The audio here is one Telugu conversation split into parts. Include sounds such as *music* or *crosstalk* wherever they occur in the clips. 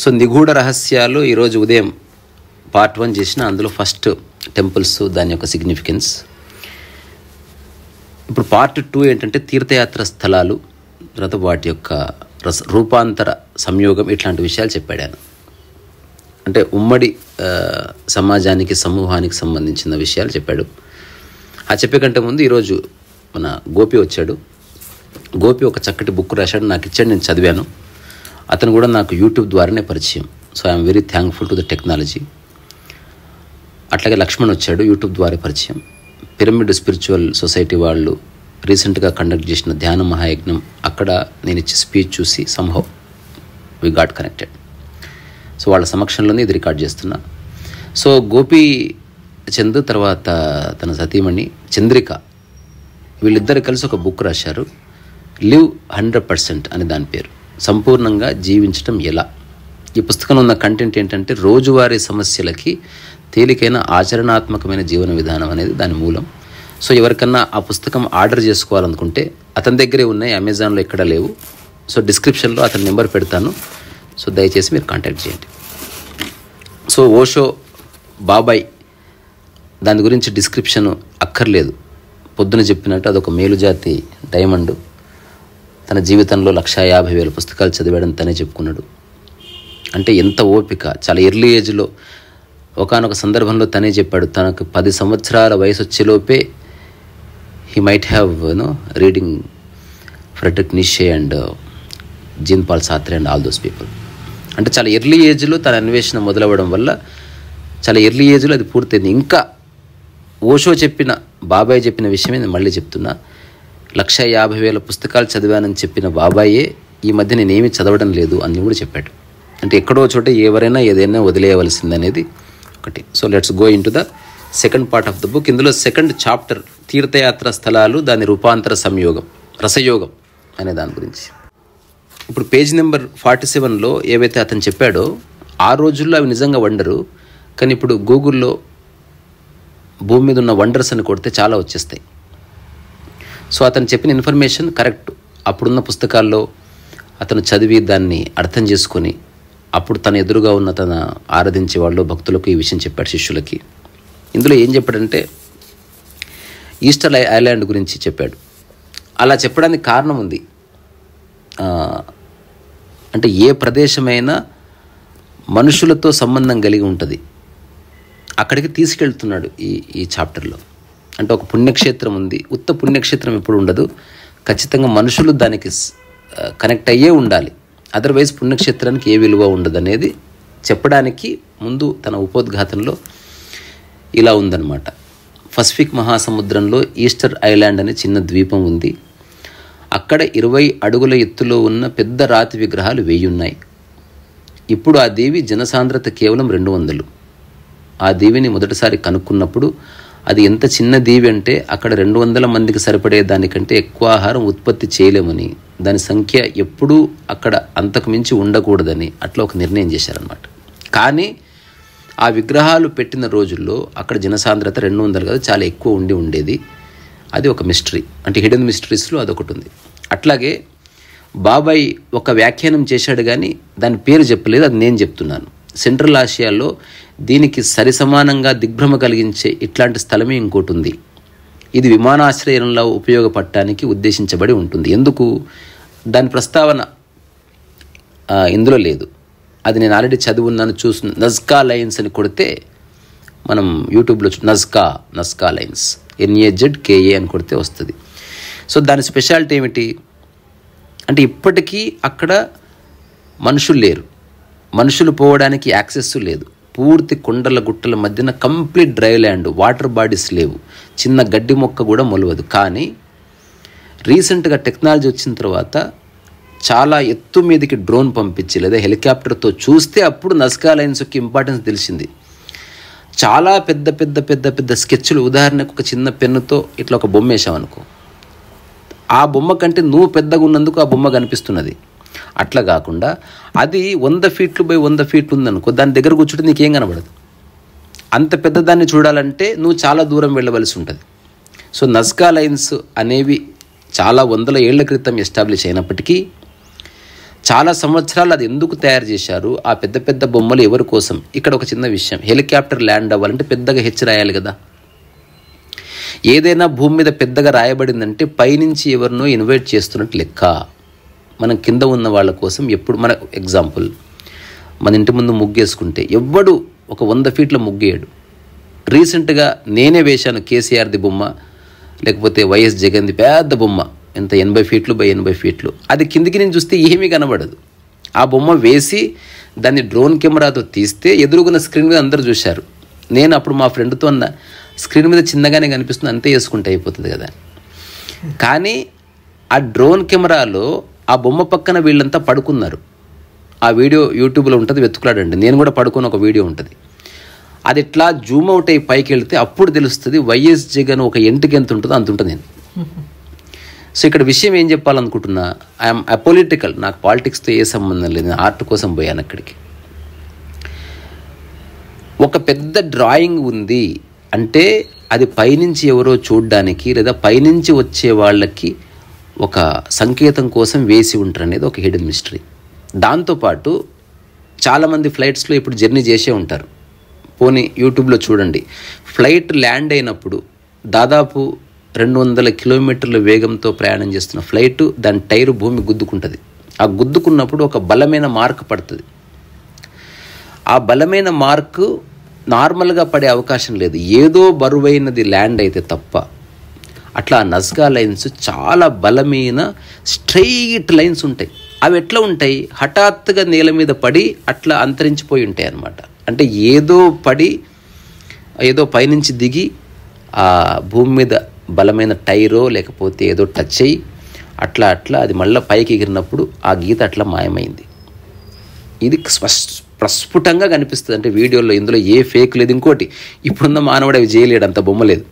సో నిగూఢ రహస్యాలు ఈరోజు ఉదయం పార్ట్ వన్ చేసిన అందులో ఫస్ట్ టెంపుల్స్ దాని యొక్క సిగ్నిఫికెన్స్ ఇప్పుడు పార్ట్ టూ ఏంటంటే తీర్థయాత్ర స్థలాలు తర్వాత వాటి యొక్క రస రూపాంతర సంయోగం ఇట్లాంటి విషయాలు చెప్పాడాను అంటే ఉమ్మడి సమాజానికి సమూహానికి సంబంధించిన విషయాలు చెప్పాడు ఆ చెప్పే కంటే ముందు ఈరోజు మన గోపి వచ్చాడు గోపి ఒక చక్కటి బుక్ రాశాడు నాకు ఇచ్చాడు నేను చదివాను అతను కూడా నాకు యూట్యూబ్ ద్వారానే పరిచయం so I'm very thankful to the technology అట్లాగే లక్ష్మణ్ వచ్చాడు యూట్యూబ్ ద్వారా పరిచయం పిరమిడ్ స్పిరిచువల్ సొసైటీ వాళ్ళు రీసెంట్గా కండక్ట్ చేసిన ధ్యాన మహాయజ్ఞం అక్కడ నేను ఇచ్చే స్పీచ్ చూసి somehow we got connected so వాళ్ళ సమక్షంలోనే ఇది రికార్డ్ చేస్తున్నా సో గోపి చంద్ తర్వాత తన సతీమణి చంద్రిక వీళ్ళిద్దరు కలిసి ఒక బుక్ రాశారు లివ్ హండ్రెడ్ పర్సెంట్ అని దాని పేరు సంపూర్ణంగా జీవించటం ఎలా ఈ పుస్తకంలో ఉన్న కంటెంట్ ఏంటంటే రోజువారీ సమస్యలకి తేలికైన ఆచరణాత్మకమైన జీవన విధానం అనేది దాని మూలం సో ఎవరికన్నా ఆ పుస్తకం ఆర్డర్ చేసుకోవాలనుకుంటే అతని దగ్గరే ఉన్నాయి అమెజాన్లో ఎక్కడ లేవు సో డిస్క్రిప్షన్లో అతని నెంబర్ పెడతాను సో దయచేసి మీరు కాంటాక్ట్ చేయండి సో ఓషో బాబాయ్ దాని గురించి డిస్క్రిప్షన్ అక్కర్లేదు పొద్దున చెప్పినట్టు అదొక మేలుజాతి డైమండ్ తన జీవితంలో లక్ష యాభై వేల పుస్తకాలు చదివాడని తనే చెప్పుకున్నాడు అంటే ఎంత ఓపిక చాలా ఎర్లీ ఏజ్లో ఒకనొక సందర్భంలో తనే చెప్పాడు తనకు పది సంవత్సరాల వయసు వచ్చేలోపే he might have no reading Friedrich Nietzsche and Jean Paul Sartre and all those people అంటే చాలా ఎర్లీ ఏజ్లో తన అన్వేషణ మొదలవ్వడం వల్ల చాలా ఎర్లీ ఏజ్లో అది పూర్తయింది ఇంకా ఓషో చెప్పిన బాబాయ్ చెప్పిన విషయమే నేను మళ్ళీ చెప్తున్నా లక్ష యాభై వేల పుస్తకాలు చదివానని చెప్పిన బాబాయే ఈ మధ్య నేనేమి చదవడం లేదు అని కూడా చెప్పాడు అంటే ఎక్కడో చోట ఎవరైనా ఏదైనా వదిలేయవలసిందనేది ఒకటి so let's go into the second part of the book ఇందులో సెకండ్ చాప్టర్ తీర్థయాత్ర స్థలాలు దాని రూపాంతర సంయోగం రసయోగం అనే దాని గురించి ఇప్పుడు పేజ్ నెంబర్ ఫార్టీ సెవెన్లో ఏవైతే అతను చెప్పాడో ఆ రోజుల్లో అవి నిజంగా వండరు కానీ ఇప్పుడు గూగుల్లో భూమి మీద ఉన్న వండర్స్ అని కొడితే చాలా వచ్చేస్తాయి సో అతను చెప్పిన ఇన్ఫర్మేషన్ కరెక్ట్ అప్పుడున్న పుస్తకాల్లో అతను చదివి దాన్ని అర్థం చేసుకొని అప్పుడు తన ఎదురుగా ఉన్న తన ఆరాధించే వాళ్ళు భక్తులకు ఈ విషయం చెప్పాడు శిష్యులకి ఇందులో ఏం చెప్పాడంటే ఈస్టర్ ఐలాండ్ గురించి చెప్పాడు అలా చెప్పడానికి కారణం ఉంది అంటే ఏ ప్రదేశమైనా మనుషులతో సంబంధం కలిగి ఉంటుంది అక్కడికి తీసుకెళ్తున్నాడు ఈ ఈ చాప్టర్లో అంటే ఒక పుణ్యక్షేత్రం ఉంది ఉత్త పుణ్యక్షేత్రం ఎప్పుడు ఉండదు ఖచ్చితంగా మనుషులు దానికి కనెక్ట్ అయ్యే ఉండాలి అదర్వైజ్ పుణ్యక్షేత్రానికి ఏ విలువ ఉండదు అనేది చెప్పడానికి ముందు తన ఉపోద్ఘాతంలో ఇలా ఉందన్నమాట పసిఫిక్ మహాసముద్రంలో ఈస్టర్ ఐలాండ్ అనే చిన్న ద్వీపం ఉంది అక్కడ ఇరవై అడుగుల ఎత్తులో ఉన్న పెద్ద రాతి విగ్రహాలు వేయున్నాయి ఇప్పుడు ఆ దేవి జనసాంద్రత కేవలం రెండు వందలు ఆ దేవిని మొదటిసారి కనుక్కున్నప్పుడు అది ఎంత చిన్న దీవి అంటే అక్కడ రెండు వందల మందికి సరిపడే దానికంటే ఎక్కువ ఆహారం ఉత్పత్తి చేయలేమని దాని సంఖ్య ఎప్పుడూ అక్కడ అంతకు మించి ఉండకూడదని అట్లా ఒక నిర్ణయం చేశారనమాట కానీ ఆ విగ్రహాలు పెట్టిన రోజుల్లో అక్కడ జనసాంద్రత రెండు వందలు కదా చాలా ఎక్కువ ఉండి ఉండేది అది ఒక మిస్టరీ అంటే హిడెన్ మిస్టరీస్లో అదొకటి ఉంది అట్లాగే బాబాయ్ ఒక వ్యాఖ్యానం చేశాడు కానీ దాని పేరు చెప్పలేదు అది నేను చెప్తున్నాను సెంట్రల్ ఆసియాలో దీనికి సరిసమానంగా దిగ్భ్రమ కలిగించే ఇట్లాంటి స్థలమే ఇంకోటి ఉంది ఇది విమానాశ్రయంలో ఉపయోగపడటానికి ఉద్దేశించబడి ఉంటుంది ఎందుకు దాని ప్రస్తావన ఇందులో లేదు అది నేను ఆల్రెడీ చదువున్నాను చూసిన నజ్కా లైన్స్ అని కొడితే మనం యూట్యూబ్లో Nazca Nasca lines N A Z K A అని కొడితే వస్తుంది సో దాని స్పెషాలిటీ ఏమిటి అంటే ఇప్పటికీ అక్కడ మనుషులు లేరు మనుషులు పోవడానికి యాక్సెస్ లేదు పూర్తి కుండల గుట్టల మధ్యన complete dry land water bodies లేవు చిన్న గడ్డి మొక్క కూడా మొలవదు కానీ రీసెంట్గా టెక్నాలజీ వచ్చిన తర్వాత చాలా ఎత్తు మీదకి డ్రోన్ పంపించి లేదా హెలికాప్టర్తో చూస్తే అప్పుడు నస్కా లైన్స్ యొక్క ఇంపార్టెన్స్ తెలిసింది చాలా పెద్ద పెద్ద పెద్ద పెద్ద స్కెచ్లు ఉదాహరణకు ఒక చిన్న పెన్నుతో ఇట్లా ఒక బొమ్మ వేసామనుకో ఆ బొమ్మ కంటే నువ్వు పెద్దగా ఉన్నందుకు ఆ బొమ్మ కనిపిస్తున్నది అట్లా కాకుండా అది వంద ఫీట్లు బై వంద ఫీట్లు ఉందనుకో దాని దగ్గర కూర్చుంటే నీకేం కనబడదు అంత పెద్దదాన్ని చూడాలంటే నువ్వు చాలా దూరం వెళ్ళవలసి ఉంటుంది సో నజ్కా లైన్స్ అనేవి చాలా వందల ఏళ్ల క్రితం ఎస్టాబ్లిష్ అయినప్పటికీ చాలా సంవత్సరాలు అది ఎందుకు తయారు చేశారు ఆ పెద్ద పెద్ద బొమ్మలు ఎవరి కోసం ఇక్కడ ఒక చిన్న విషయం హెలికాప్టర్ ల్యాండ్ అవ్వాలంటే పెద్దగా హెచ్చి రాయాలి కదా ఏదైనా భూమి మీద పెద్దగా రాయబడిందంటే పైనుంచి ఎవరినో ఇన్వైట్ చేస్తున్నట్టు లెక్క మనం కింద ఉన్న వాళ్ళ కోసం ఎప్పుడు మన ఎగ్జాంపుల్ మన ఇంటి ముందు ముగ్గేసుకుంటే ఎవ్వడు ఒక వంద ఫీట్ల ముగ్గేయడు రీసెంట్గా నేనే వేశాను కేసీఆర్ది బొమ్మ లేకపోతే వైఎస్ జగన్ది పెద్ద బొమ్మ ఎంత ఎనభై ఫీట్లు బై ఎనభై ఫీట్లు అది కిందికి నేను చూస్తే ఏమీ కనబడదు ఆ బొమ్మ వేసి దాన్ని డ్రోన్ కెమెరాతో తీస్తే ఎదురుగున్న స్క్రీన్ మీద అందరూ చూశారు నేను అప్పుడు మా ఫ్రెండ్తో అన్న స్క్రీన్ మీద చిన్నగానే కనిపిస్తుంది అంతే వేసుకుంటే అయిపోతుంది కదా కానీ ఆ డ్రోన్ కెమెరాలో ఆ బొమ్మ పక్కన వీళ్ళంతా పడుకున్నారు ఆ వీడియో యూట్యూబ్లో ఉంటుంది వెతుకులాడండి నేను కూడా పడుకుని ఒక వీడియో ఉంటుంది అది ఇట్లా జూమ్ అవుట్ అయ్యి పైకి వెళితే అప్పుడు తెలుస్తుంది వైఎస్ జగన్ ఒక ఎంటికి ఎంత ఉంటుందో అంత ఉంటుంది నేను సో ఇక్కడ విషయం ఏం చెప్పాలనుకుంటున్నా ఐఎమ్ పొలిటికల్ నాకు పాలిటిక్స్తో ఏ సంబంధం లేదు నేను ఆర్ట్ కోసం పోయాను అక్కడికి ఒక పెద్ద డ్రాయింగ్ ఉంది అంటే అది పైనుంచి ఎవరో చూడడానికి లేదా పైనుంచి వచ్చే వాళ్ళకి ఒక సంకేతం కోసం వేసి ఉంటారు అనేది ఒక హిడెన్ మిస్టరీ దాంతోపాటు చాలామంది ఫ్లైట్స్లో ఇప్పుడు జర్నీ చేసే ఉంటారు పోనీ యూట్యూబ్లో చూడండి ఫ్లైట్ ల్యాండ్ అయినప్పుడు దాదాపు రెండు వందల కిలోమీటర్ల వేగంతో ప్రయాణం చేస్తున్న ఫ్లైట్ దాని టైరు భూమి గుద్దుకుంటుంది ఆ గుద్దుకున్నప్పుడు ఒక బలమైన మార్క్ పడుతుంది ఆ బలమైన మార్కు నార్మల్గా పడే అవకాశం లేదు ఏదో బరువైనది ల్యాండ్ అయితే తప్ప అట్లా నస్గా లైన్స్ చాలా బలమైన స్ట్రైట్ లైన్స్ ఉంటాయి అవి ఎట్లా ఉంటాయి హఠాత్తుగా నేల మీద పడి అట్లా అంతరించిపోయి ఉంటాయి అన్నమాట అంటే ఏదో పడి ఏదో పైనుంచి దిగి ఆ భూమి మీద బలమైన టైరో లేకపోతే ఏదో టచ్ అయ్యి అట్లా అట్లా అది మళ్ళీ పైకి ఎగిరినప్పుడు ఆ గీత అట్లా మాయమైంది ఇది ప్రస్ఫుటంగా కనిపిస్తుంది అంటే వీడియోలో ఇందులో ఏ ఫేక్ లేదు ఇంకోటి ఇప్పుడున్న మానవుడు అవి చేయలేడు అంత బొమ్మ లేదు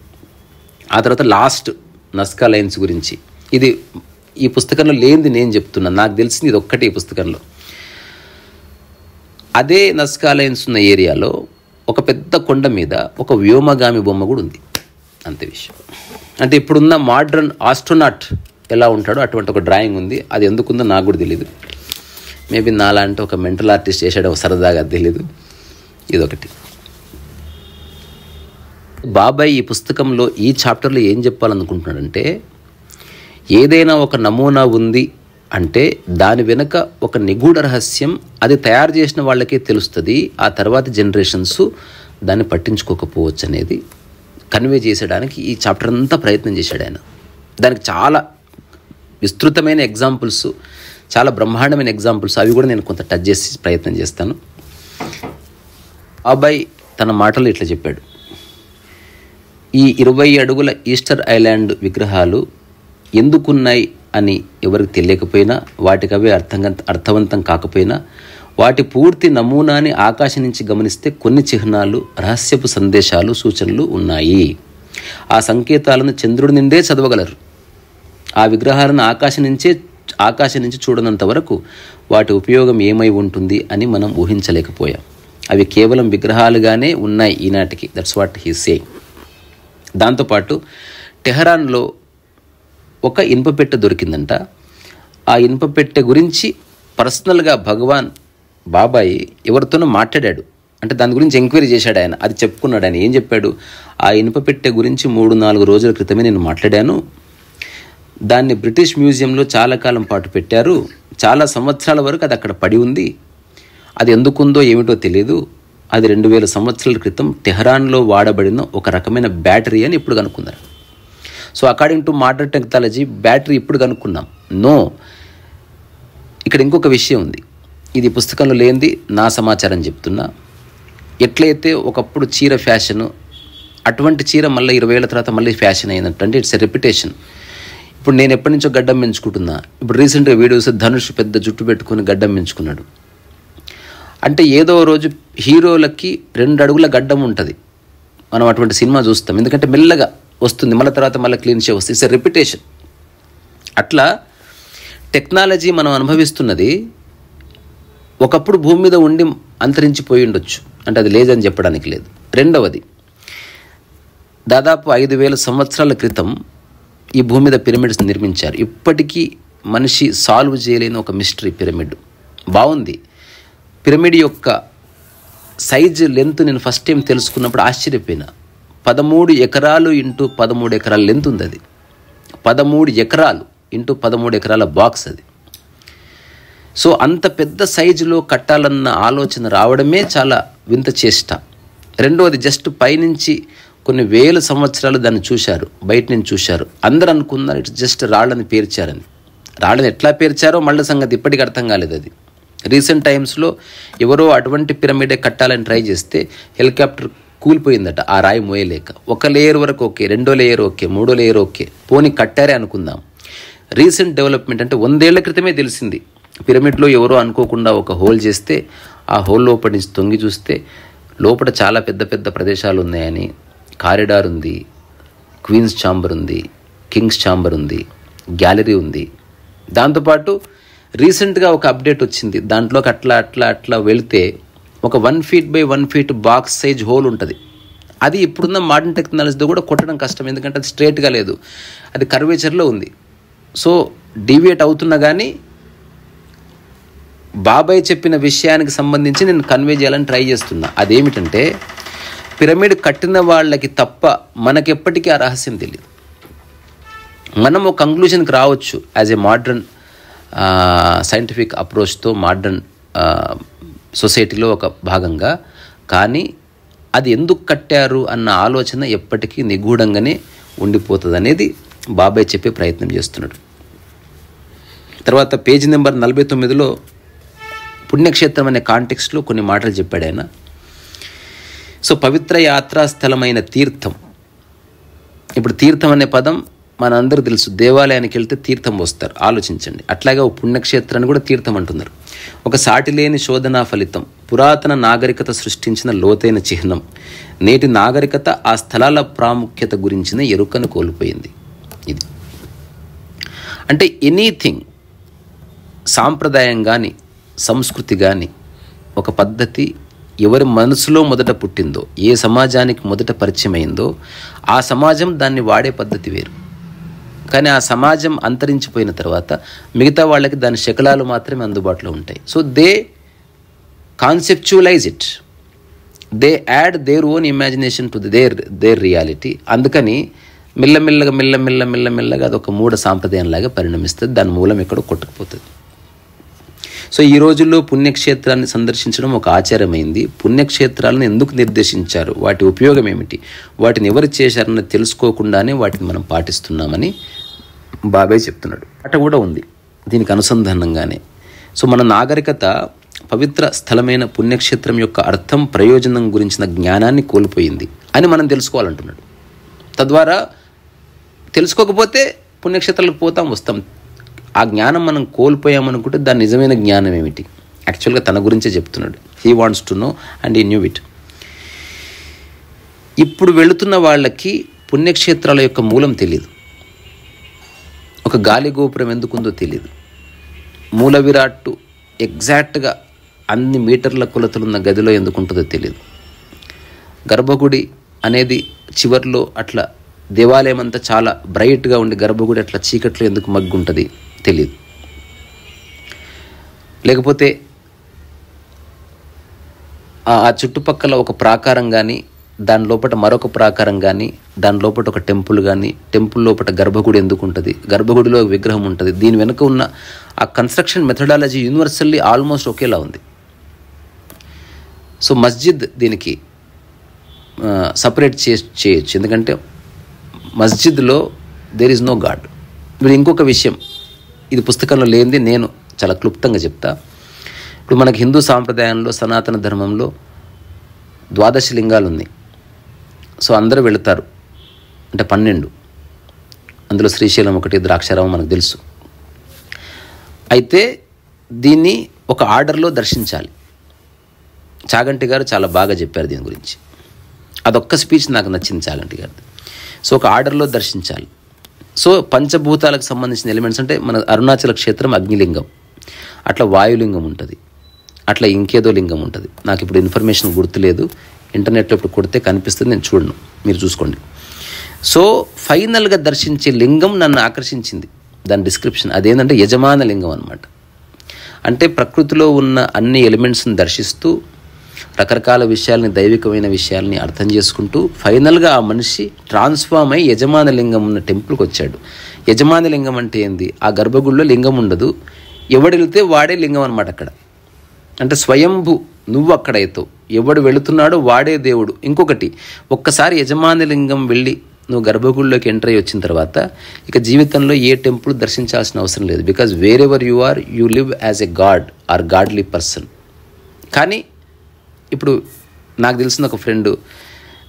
ఆ తర్వాత లాస్ట్ నస్కా లైన్స్ గురించి ఇది ఈ పుస్తకంలో లేనిది నేను చెప్తున్నాను నాకు తెలిసింది ఇది ఒక్కటి ఈ పుస్తకంలో అదే నస్కా లైన్స్ ఉన్న ఏరియాలో ఒక పెద్ద కొండ మీద ఒక వ్యోమగామి బొమ్మ కూడా ఉంది అంతే విషయం అంటే ఇప్పుడున్న మోడ్రన్ ఆస్ట్రోనాట్ ఎలా ఉంటాడో అటువంటి ఒక డ్రాయింగ్ ఉంది అది ఎందుకుందో నాకు కూడా తెలియదు మేబీ నాలాంటి ఒక మెంటల్ ఆర్టిస్ట్ చేశాడో సరదాగా తెలియదు ఇదొకటి బాబాయ్ ఈ పుస్తకంలో ఈ చాప్టర్లో ఏం చెప్పాలనుకుంటున్నాడంటే ఏదైనా ఒక నమూనా ఉంది అంటే దాని వెనుక ఒక నిగూఢ రహస్యం అది తయారు చేసిన వాళ్ళకే తెలుస్తుంది ఆ తర్వాత జనరేషన్స్ దాన్ని పట్టించుకోకపోవచ్చు అనేది కన్వే చేసేయడానికి ఈ చాప్టర్ అంతా ప్రయత్నం చేశాడు ఆయన దానికి చాలా విస్తృతమైన ఎగ్జాంపుల్స్ చాలా బ్రహ్మాండమైన ఎగ్జాంపుల్స్ అవి కూడా నేను కొంత టచ్ చేసి ప్రయత్నం చేస్తాను అబ్బాయి తన మాటలు ఇట్లా చెప్పాడు ఈ ఇరవై అడుగుల ఈస్టర్ ఐలాండ్ విగ్రహాలు ఎందుకున్నాయి అని ఎవరికి తెలియకపోయినా వాటికవే అర్థం అర్థవంతం కాకపోయినా వాటి పూర్తి నమూనాని ఆకాశం నుంచి గమనిస్తే కొన్ని చిహ్నాలు రహస్యపు సందేశాలు సూచనలు ఉన్నాయి ఆ సంకేతాలను చంద్రుడి నిందే చదవగలరు ఆ విగ్రహాలను ఆకాశం నుంచే ఆకాశం నుంచి చూడనంత వరకు వాటి ఉపయోగం ఏమై ఉంటుంది అని మనం ఊహించలేకపోయాం అవి కేవలం విగ్రహాలుగానే ఉన్నాయి ఈనాటికి దట్స్ వాట్ హీ సేయింగ్ దాంతోపాటు టెహరాన్లో ఒక ఇనుప దొరికిందంట ఆ ఇనుప పెట్టె గురించి పర్సనల్గా భగవాన్ బాబాయి ఎవరితోనో మాట్లాడాడు అంటే దాని గురించి ఎంక్వైరీ చేశాడు ఆయన అది చెప్పుకున్నాడు ఆయన ఏం చెప్పాడు ఆ ఇనుపపెట్టె గురించి మూడు నాలుగు రోజుల క్రితమే నేను మాట్లాడాను దాన్ని బ్రిటిష్ మ్యూజియంలో చాలా కాలం పాటు పెట్టారు చాలా సంవత్సరాల వరకు అది అక్కడ పడి ఉంది అది ఎందుకుందో ఏమిటో తెలియదు అది రెండు వేల సంవత్సరాల క్రితం టెహరాన్లో వాడబడిన ఒక రకమైన బ్యాటరీ అని ఇప్పుడు కనుక్కున్నారు so according to modern technology battery ఇప్పుడు కనుక్కున్నాం నో ఇక్కడ ఇంకొక విషయం ఉంది ఇది పుస్తకంలో లేనిది నా సమాచారం చెప్తున్నా ఎట్లయితే ఒకప్పుడు చీర ఫ్యాషను అటువంటి చీర మళ్ళీ ఇరవై ఏళ్ళ తర్వాత మళ్ళీ ఫ్యాషన్ అయిందంటే అంటే ఇట్స్ రెప్యుటేషన్ ఇప్పుడు నేను ఎప్పటి నుంచో గడ్డం పెంచుకుంటున్నా ఇప్పుడు రీసెంట్గా వీడియోస్ ధనుష్ పెద్ద జుట్టు పెట్టుకుని గడ్డం పెంచుకున్నాడు అంటే ఏదో రోజు హీరోలకి రెండు అడుగుల గడ్డం ఉంటుంది మనం అటువంటి సినిమా చూస్తాం ఎందుకంటే మెల్లగా వస్తుంది మళ్ళీ తర్వాత మళ్ళీ క్లీన్ షే వస్తుంది ఇట్స్ రెప్యుటేషన్ అట్లా టెక్నాలజీ మనం అనుభవిస్తున్నది ఒకప్పుడు భూమి మీద ఉండి అంతరించిపోయి ఉండొచ్చు అంటే అది లేదని చెప్పడానికి లేదు రెండవది దాదాపు ఐదు వేల సంవత్సరాల క్రితం ఈ భూమి మీద పిరమిడ్స్ నిర్మించారు ఇప్పటికీ మనిషి సాల్వ్ చేయలేని ఒక మిస్టరీ పిరమిడ్ బాగుంది పిరమిడ్ యొక్క సైజు లెంత్ నేను ఫస్ట్ టైం తెలుసుకున్నప్పుడు ఆశ్చర్యపోయినా పదమూడు ఎకరాలు ఇంటూ పదమూడు ఎకరాల లెంత్ ఉంది అది పదమూడు ఎకరాలు ఇంటూ పదమూడు ఎకరాల బాక్స్ అది సో అంత పెద్ద సైజులో కట్టాలన్న ఆలోచన రావడమే చాలా వింత చేష్ట రెండవది జస్ట్ పైనుంచి కొన్ని వేల సంవత్సరాలు దాన్ని చూశారు బయట నుంచి చూశారు అందరు అనుకున్నారు ఇట్స్ జస్ట్ రాళ్ళని పేర్చారని రాళ్ళని ఎట్లా పేర్చారో మళ్ళీ సంగతి ఇప్పటికీ అర్థం కాలేదు అది రీసెంట్ టైమ్స్లో ఎవరో అటువంటి పిరమిడే కట్టాలని ట్రై చేస్తే హెలికాప్టర్ కూలిపోయిందట ఆ రాయి మోయలేక ఒక లేయర్ వరకు ఓకే రెండో లేయర్ ఓకే మూడో లేయర్ ఓకే పోని కట్టారే అనుకుందాం రీసెంట్ డెవలప్మెంట్ అంటే వందేళ్ల క్రితమే తెలిసింది పిరమిడ్లో ఎవరో అనుకోకుండా ఒక హోల్ చేస్తే ఆ హోల్ లోపటి నుంచి తొంగి చూస్తే లోపల చాలా పెద్ద పెద్ద ప్రదేశాలు ఉన్నాయని కారిడార్ ఉంది క్వీన్స్ ఛాంబర్ ఉంది కింగ్స్ ఛాంబర్ ఉంది గ్యాలరీ ఉంది దాంతోపాటు రీసెంట్గా ఒక అప్డేట్ వచ్చింది దాంట్లోకి అట్లా అట్లా అట్లా వెళితే ఒక one feet by one feet box size hole ఉంటుంది అది ఇప్పుడున్న మోడర్న్ టెక్నాలజీతో కూడా కొట్టడం కష్టం ఎందుకంటే అది స్ట్రేట్గా లేదు అది కర్వేచర్లో ఉంది సో డివియేట్ అవుతున్నా కానీ బాబాయ్ చెప్పిన విషయానికి సంబంధించి నేను కన్వే చేయాలని ట్రై చేస్తున్నా అదేమిటంటే పిరమిడ్ కట్టిన వాళ్ళకి తప్ప మనకెప్పటికీ ఆ రహస్యం తెలియదు మనం ఒక కంక్లూషన్కి రావచ్చు యాజ్ ఏ మోడ్రన్ సైంటిఫిక్ అప్రోచ్తో మోడర్న్ సొసైటీలో ఒక భాగంగా కానీ అది ఎందుకు కట్టారు అన్న ఆలోచన ఎప్పటికీ నిగూఢంగానే ఉండిపోతుంది అనేది బాబాయ్ చెప్పే ప్రయత్నం చేస్తున్నాడు తర్వాత పేజీ నెంబర్ నలభై తొమ్మిదిలో పుణ్యక్షేత్రం అనే కాంటెక్స్లో కొన్ని మాటలు చెప్పాడు ఆయన సో పవిత్ర యాత్రా స్థలమైన తీర్థం ఇప్పుడు తీర్థం అనే పదం మనందరూ తెలుసు దేవాలయానికి వెళ్తే తీర్థం వస్తారు ఆలోచించండి అట్లాగే ఓ పుణ్యక్షేత్రాన్ని కూడా తీర్థం అంటున్నారు ఒక సాటి లేని శోధనా ఫలితం పురాతన నాగరికత సృష్టించిన లోతైన చిహ్నం నేటి నాగరికత ఆ స్థలాల ప్రాముఖ్యత గురించిన ఎరుకను కోల్పోయింది ఇది అంటే ఎనీథింగ్ సాంప్రదాయం కానీ సంస్కృతి కానీ ఒక పద్ధతి ఎవరి మనసులో మొదట పుట్టిందో ఏ సమాజానికి మొదట పరిచయమైందో ఆ సమాజం దాన్ని వాడే పద్ధతి వేరు కానీ ఆ సమాజం అంతరించిపోయిన తర్వాత మిగతా వాళ్ళకి దాని శకలాలు మాత్రమే అందుబాటులో ఉంటాయి so they conceptualise it they add their own imagination to their their reality అందుకని మెల్లమెల్లగా మెల్లమెల్ల మెల్లమెల్లగా అది ఒక మూఢ సాంప్రదాయంలాగా పరిణమిస్తుంది దాని మూలం ఎక్కడో కొట్టుకుపోతుంది సో ఈ రోజుల్లో పుణ్యక్షేత్రాన్ని సందర్శించడం ఒక ఆచారమైంది పుణ్యక్షేత్రాలను ఎందుకు నిర్దేశించారు వాటి ఉపయోగం ఏమిటి వాటిని ఎవరు చేశారని తెలుసుకోకుండానే వాటిని మనం పాటిస్తున్నామని బాబాయ్ చెప్తున్నాడు అట కూడా ఉంది దీనికి అనుసంధానంగానే సో మన నాగరికత పవిత్ర స్థలమైన పుణ్యక్షేత్రం యొక్క అర్థం ప్రయోజనం గురించిన జ్ఞానాన్ని కోల్పోయింది అని మనం తెలుసుకోవాలంటున్నాడు తద్వారా తెలుసుకోకపోతే పుణ్యక్షేత్రాలకు పోతాం వస్తాం ఆ జ్ఞానం మనం కోల్పోయామనుకుంటే దాని నిజమైన జ్ఞానం ఏమిటి యాక్చువల్గా తన గురించే చెప్తున్నాడు he wants to know and ఈ న్యూ ఇట్ ఇప్పుడు వెళుతున్న వాళ్ళకి పుణ్యక్షేత్రాల యొక్క మూలం తెలియదు ఒక గాలి గోపురం ఎందుకుందో తెలియదు మూల విరాట్టు ఎగ్జాక్ట్గా అన్ని మీటర్ల కొలతలున్న గదిలో ఎందుకుంటుందో తెలియదు గర్భగుడి అనేది చివర్లో అట్లా దేవాలయం అంతా చాలా బ్రైట్గా ఉండి గర్భగుడి అట్లా చీకట్లో ఎందుకు మగ్గుంటుంది తెలియదు లేకపోతే ఆ చుట్టుపక్కల ఒక ప్రాకారం కానీ దాని లోపల మరొక ప్రాకారం కానీ దాని లోపల ఒక టెంపుల్ కానీ టెంపుల్ లోపల గర్భగుడి ఎందుకు ఉంటుంది గర్భగుడిలో విగ్రహం ఉంటుంది దీని వెనుక ఉన్న ఆ కన్స్ట్రక్షన్ మెథడాలజీ యూనివర్సల్లీ ఆల్మోస్ట్ ఒకేలా ఉంది సో మస్జిద్ దీనికి సపరేట్ చే చేయొచ్చు ఎందుకంటే మస్జిద్లో దేర్ ఇస్ నో గాడ్ ఇప్పుడు ఇంకొక విషయం ఇది పుస్తకంలో లేనిది నేను చాలా క్లుప్తంగా చెప్తా ఇప్పుడు మనకి హిందూ సాంప్రదాయంలో సనాతన ధర్మంలో ద్వాదశ లింగాలు ఉన్నాయి సో అందరూ వెళతారు అంటే పన్నెండు అందులో శ్రీశైలం ఒకటి ద్రాక్షారామం మనకు తెలుసు అయితే దీన్ని ఒక ఆర్డర్లో దర్శించాలి చాగంటి గారు చాలా బాగా చెప్పారు దీని గురించి అదొక్క స్పీచ్ నాకు నచ్చింది చాగంటి గారు సో ఒక ఆర్డర్లో దర్శించాలి సో పంచభూతాలకు సంబంధించిన ఎలిమెంట్స్ అంటే మన అరుణాచల క్షేత్రం అగ్నిలింగం అట్లా వాయులింగం ఉంటుంది అట్లా ఇంకేదో లింగం ఉంటుంది నాకు ఇప్పుడు ఇన్ఫర్మేషన్ గుర్తులేదు ఇంటర్నెట్లో ఇప్పుడు కొడితే కనిపిస్తుంది నేను చూడను మీరు చూసుకోండి సో ఫైనల్గా దర్శించే లింగం నన్ను ఆకర్షించింది దాని డిస్క్రిప్షన్ అదేంటంటే యజమాన లింగం అనమాట అంటే ప్రకృతిలో ఉన్న అన్ని ఎలిమెంట్స్ని దర్శిస్తూ రకరకాల విషయాల్ని దైవికమైన విషయాల్ని అర్థం చేసుకుంటూ ఫైనల్గా ఆ మనిషి ట్రాన్స్ఫామ్ అయి యజమాన లింగం ఉన్న టెంపుల్కి వచ్చాడు యజమాన లింగం అంటే ఏంది ఆ గర్భగుడిలో లింగం ఉండదు ఎవడు వెళితే వాడే లింగం అనమాట అక్కడ అంటే స్వయంభు నువ్వు అక్కడైతావు ఎవడు వెళుతున్నాడో వాడే దేవుడు ఇంకొకటి ఒక్కసారి యజమాని లింగం వెళ్ళి నువ్వు గర్భగుడిలోకి ఎంటర్ అయ్యి వచ్చిన తర్వాత ఇక జీవితంలో ఏ టెంపుల్ దర్శించాల్సిన అవసరం లేదు because wherever you are you live as a god or godly person కానీ ఇప్పుడు నాకు తెలిసిన ఒక ఫ్రెండు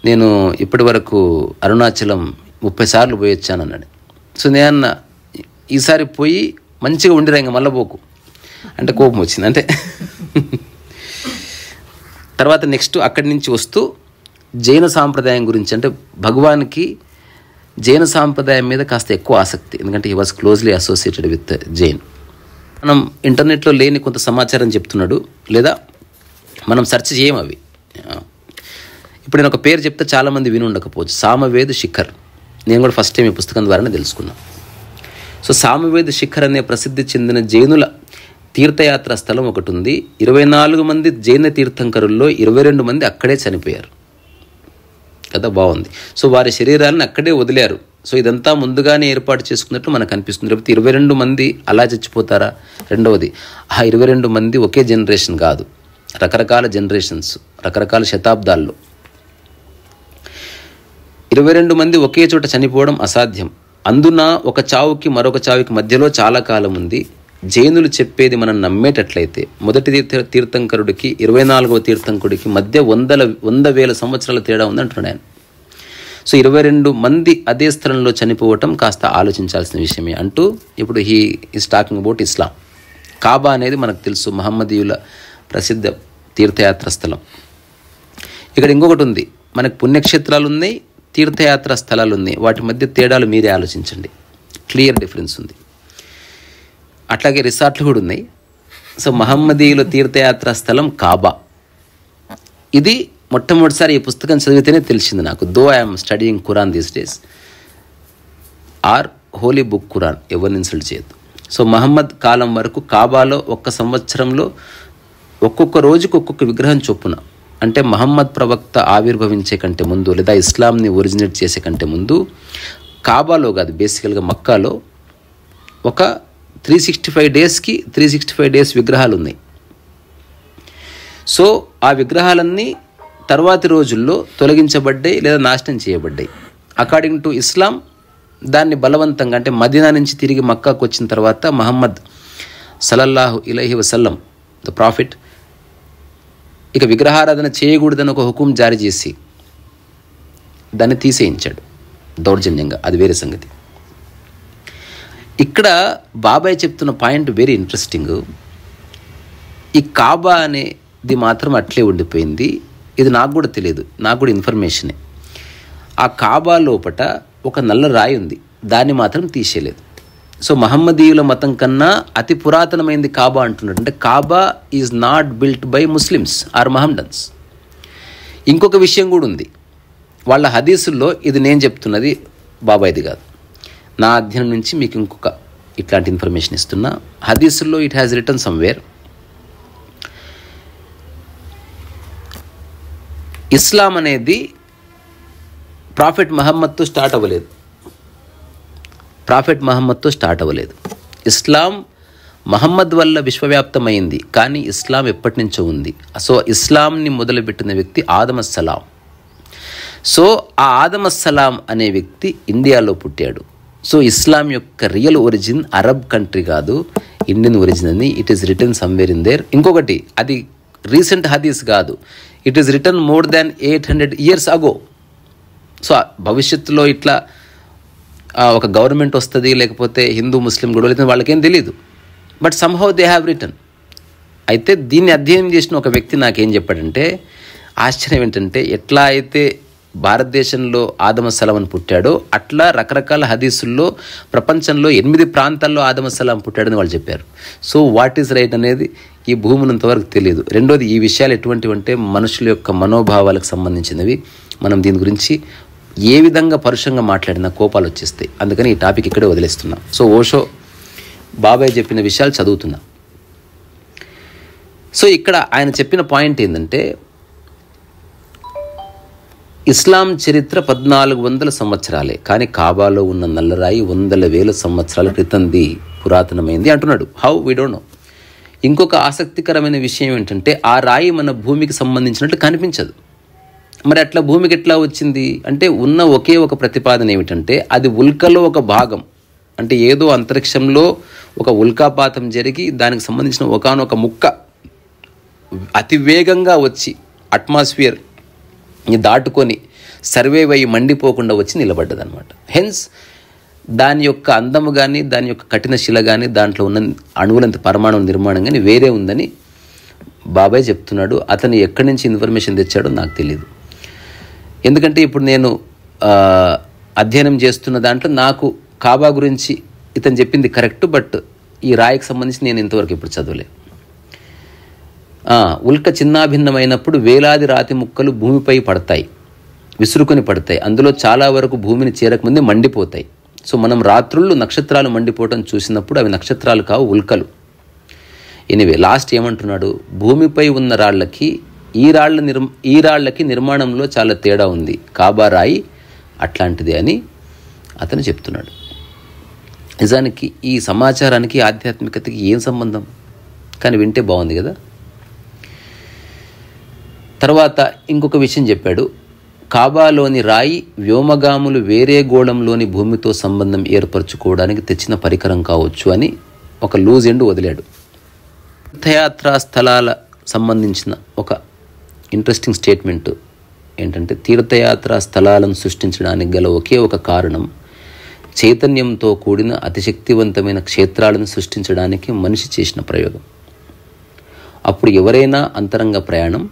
నేను ఇప్పటి వరకు అరుణాచలం ముప్పై సార్లు పోయి వచ్చాను అన్నాడు సో నేనన్న ఈసారి పోయి మంచిగా ఉండిరా ఇంకా మళ్ళీ పోకు అంటే కోపం వచ్చింది అంటే తర్వాత నెక్స్ట్ అక్కడి నుంచి వస్తూ జైన సాంప్రదాయం గురించి అంటే భగవాన్కి జైన సాంప్రదాయం మీద కాస్త ఎక్కువ ఆసక్తి ఎందుకంటే ఈ was closely associated with Jain మనం ఇంటర్నెట్లో లేని కొంత సమాచారం చెప్తున్నాడు లేదా మనం సెర్చ్ చేయం అవి ఇప్పుడు నేను ఒక పేరు చెప్తే చాలామంది విని ఉండకపోవచ్చు సామవేద శిఖర్ నేను కూడా ఫస్ట్ టైం ఈ పుస్తకం ద్వారానే తెలుసుకున్నాను సో సామవేద శిఖర్ అనే ప్రసిద్ధి చెందిన జైనుల తీర్థయాత్ర స్థలం ఒకటి ఉంది ఇరవై నాలుగు మంది జైన తీర్థంకరుల్లో ఇరవై రెండు మంది అక్కడే చనిపోయారు కదా బాగుంది సో వారి శరీరాలను అక్కడే వదిలారు సో ఇదంతా ముందుగానే ఏర్పాటు చేసుకున్నట్టు మనకు అనిపిస్తుంది లేకపోతే ఇరవై రెండు మంది అలా చచ్చిపోతారా రెండవది ఆ ఇరవై రెండు మంది ఒకే జనరేషన్ కాదు రకరకాల జనరేషన్స్ రకరకాల శతాబ్దాల్లో ఇరవై రెండు మంది ఒకే చోట చనిపోవడం అసాధ్యం అందున ఒక చావుకి మరొక చావుకి మధ్యలో చాలా కాలం ఉంది జైనులు చెప్పేది మనం నమ్మేటట్లయితే మొదటి తీర్థ తీర్థంకరుడికి ఇరవై నాలుగవ తీర్థంకుడికి మధ్య వందల వంద వేల సంవత్సరాల తేడా ఉంది అంటున్నాను సో ఇరవై రెండు మంది అదే స్థలంలో చనిపోవటం కాస్త ఆలోచించాల్సిన విషయమే అంటూ ఇప్పుడు he is talking about Islam Kaaba అనేది మనకు తెలుసు మహమ్మదీయుల ప్రసిద్ధ తీర్థయాత్ర స్థలం ఇక్కడ ఇంకొకటి ఉంది మనకు పుణ్యక్షేత్రాలు ఉన్నాయి తీర్థయాత్ర స్థలాలు ఉన్నాయి వాటి మధ్య తేడాలు మీరే ఆలోచించండి క్లియర్ డిఫరెన్స్ ఉంది అట్లాగే రిసార్ట్లు కూడా ఉన్నాయి సో మహమ్మదీయుల తీర్థయాత్ర స్థలం కాబా ఇది మొట్టమొదటిసారి ఈ పుస్తకం చదివితేనే తెలిసింది నాకు though I'm studying Quran these days our holy book Quran ఎవరిని ఇన్సల్ట్ చేయదు సో మహమ్మద్ కాలం వరకు కాబాలో ఒక్క సంవత్సరంలో ఒక్కొక్క రోజుకి ఒక్కొక్క విగ్రహం చొప్పున అంటే మహమ్మద్ ప్రవక్త ఆవిర్భవించే కంటే ముందు లేదా ఇస్లాంని ఒరిజినేట్ చేసే కంటే ముందు కాబాలో కాదు బేసికల్గా మక్కాలో ఒక త్రీ సిక్స్టీ ఫైవ్ డేస్కి త్రీ సిక్స్టీ ఫైవ్ డేస్ విగ్రహాలు ఉన్నాయి సో ఆ విగ్రహాలన్నీ తర్వాతి రోజుల్లో తొలగించబడ్డాయి లేదా నాశనం చేయబడ్డాయి అకార్డింగ్ టు ఇస్లాం దాన్ని బలవంతంగా అంటే మదీనా నుంచి తిరిగి మక్కాకు వచ్చిన తర్వాత మహమ్మద్ సలల్లాహు ఇలహి వసల్లం ద ప్రాఫిట్ ఇక విగ్రహారాధన చేయకూడదని ఒక హుకుం జారీ చేసి దాన్ని తీసేయించాడు దౌర్జన్యంగా అది వేరే సంగతి ఇక్కడ బాబాయ్ చెప్తున్న పాయింట్ వెరీ ఇంట్రెస్టింగ్ ఈ కాబా అనేది మాత్రం అట్లే ఉండిపోయింది ఇది నాకు కూడా తెలియదు నాకు కూడా ఇన్ఫర్మేషనే ఆ కాబా లోపట ఒక నల్ల రాయి ఉంది దాన్ని మాత్రం తీసేయలేదు సో మహమ్మదీయుల మతం కన్నా అతి పురాతనమైనది కాబా అంటున్నాడు అంటే Kaaba is not built by Muslims or Mohammedans ఇంకొక విషయం కూడా ఉంది వాళ్ళ హదీసుల్లో ఇది నేను చెప్తున్నది బాబాయిది కాదు నా అధ్యయనం నుంచి మీకు ఇంకొక ఇట్లాంటి ఇన్ఫర్మేషన్ ఇస్తున్నా హదీసుల్లో it has written somewhere Islam అనేది ప్రాఫిట్ మహమ్మద్తో స్టార్ట్ అవ్వలేదు ప్రాఫెట్ మహమ్మద్తో స్టార్ట్ అవ్వలేదు ఇస్లాం మహమ్మద్ వల్ల విశ్వవ్యాప్తమైంది కానీ ఇస్లాం ఎప్పటి నుంచో ఉంది సో ఇస్లాంని మొదలుపెట్టిన వ్యక్తి ఆదమస్సలాం సో ఆ ఆదమస్సలాం అనే వ్యక్తి ఇండియాలో పుట్టాడు సో ఇస్లాం యొక్క రియల్ ఒరిజిన్ అరబ్ కంట్రీ కాదు ఇండియన్ ఒరిజిన్ అని it is written somewhere in there ఇంకొకటి అది రీసెంట్ హదీస్ కాదు it is written more than eight hundred years ago so భవిష్యత్తులో ఇట్లా ఒక గవర్నమెంట్ వస్తుంది లేకపోతే హిందూ ముస్లిం గొడవలు అయితే వాళ్ళకేం తెలియదు but somehow they have written అయితే దీన్ని అధ్యయనం చేసిన ఒక వ్యక్తి నాకేం చెప్పాడంటే ఆశ్చర్యం ఏంటంటే ఎట్లా అయితే భారతదేశంలో ఆదమ ఆదమసలాం పుట్టాడో అట్లా రకరకాల హదీసుల్లో ప్రపంచంలో ఎనిమిది ప్రాంతాల్లో ఆదమ సలాం పుట్టాడని వాళ్ళు చెప్పారు సో వాట్ ఈస్ రైట్ అనేది ఈ భూమినంత తెలియదు రెండోది ఈ విషయాలు ఎటువంటివి అంటే మనుషుల యొక్క మనోభావాలకు సంబంధించినవి మనం దీని గురించి ఏ విధంగా పరుషంగా మాట్లాడినా కోపాలు వచ్చేస్తాయి అందుకని ఈ టాపిక్ ఇక్కడే వదిలేస్తున్నా సో ఓషో బాబాయ్ చెప్పిన విషయాలు చదువుతున్నా సో ఇక్కడ ఆయన చెప్పిన పాయింట్ ఏంటంటే ఇస్లాం చరిత్ర పద్నాలుగు వందల సంవత్సరాలే కానీ కాబాలో ఉన్న నల్లరాయి వందల వేల సంవత్సరాల క్రితంది పురాతనమైంది అంటున్నాడు హౌ వీ డోంట్ నో ఇంకొక ఆసక్తికరమైన విషయం ఏంటంటే ఆ రాయి మన భూమికి సంబంధించినట్టు కనిపించదు మరి అట్లా భూమికి ఎట్లా వచ్చింది అంటే ఉన్న ఒకే ఒక ప్రతిపాదన ఏమిటంటే అది ఉల్కలో ఒక భాగం అంటే ఏదో అంతరిక్షంలో ఒక ఉల్కాపాతం జరిగి దానికి సంబంధించిన ఒకనొక ముక్క అతి వేగంగా వచ్చి అట్మాస్ఫియర్ దాటుకొని సర్వేవ్ అయ్యి మండిపోకుండా వచ్చి నిలబడ్డదనమాట హెన్స్ దాని యొక్క అందము కానీ దాని యొక్క కఠిన శిల కానీ దాంట్లో ఉన్న అణువులంత పరమాణు నిర్మాణం కానీ వేరే ఉందని బాబాయ్ చెప్తున్నాడు అతను ఎక్కడి నుంచి ఇన్ఫర్మేషన్ తెచ్చాడో నాకు తెలియదు ఎందుకంటే ఇప్పుడు నేను అధ్యయనం చేస్తున్న దాంట్లో నాకు కాబా గురించి ఇతను చెప్పింది కరెక్ట్ బట్ ఈ రాయికి సంబంధించి నేను ఇంతవరకు ఇప్పుడు చదవలే ఉల్క చిన్నాభిన్నమైనప్పుడు వేలాది రాతి ముక్కలు భూమిపై పడతాయి విసురుకొని పడతాయి అందులో చాలా వరకు భూమిని చేరకముందే మండిపోతాయి సో మనం రాత్రుళ్ళు నక్షత్రాలు మండిపోవటం చూసినప్పుడు అవి నక్షత్రాలు కావు ఉల్కలు ఎనివే లాస్ట్ ఏమంటున్నాడు భూమిపై ఉన్న రాళ్ళకి ఈ రాళ్ళ నిర్ ఈ రాళ్ళకి నిర్మాణంలో చాలా తేడా ఉంది కాబా రాయి అట్లాంటిది అని అతను చెప్తున్నాడు నిజానికి ఈ సమాచారానికి ఆధ్యాత్మికతకి ఏం సంబంధం కానీ వింటే బాగుంది కదా తర్వాత ఇంకొక విషయం చెప్పాడు కాబాలోని రాయి వ్యోమగాములు వేరే గోళంలోని భూమితో సంబంధం ఏర్పరచుకోవడానికి తెచ్చిన పరికరం కావచ్చు అని ఒక లూజ్ ఎండ్ వదిలాడు తీర్థయాత్రా స్థలాల సంబంధించిన ఒక ఇంట్రెస్టింగ్ స్టేట్మెంట్ ఏంటంటే తీర్థయాత్ర స్థలాలను సృష్టించడానికి గల ఒకే ఒక కారణం చైతన్యంతో కూడిన అతిశక్తివంతమైన క్షేత్రాలను సృష్టించడానికి మనిషి చేసిన ప్రయోగం అప్పుడు ఎవరైనా అంతరంగ ప్రయాణం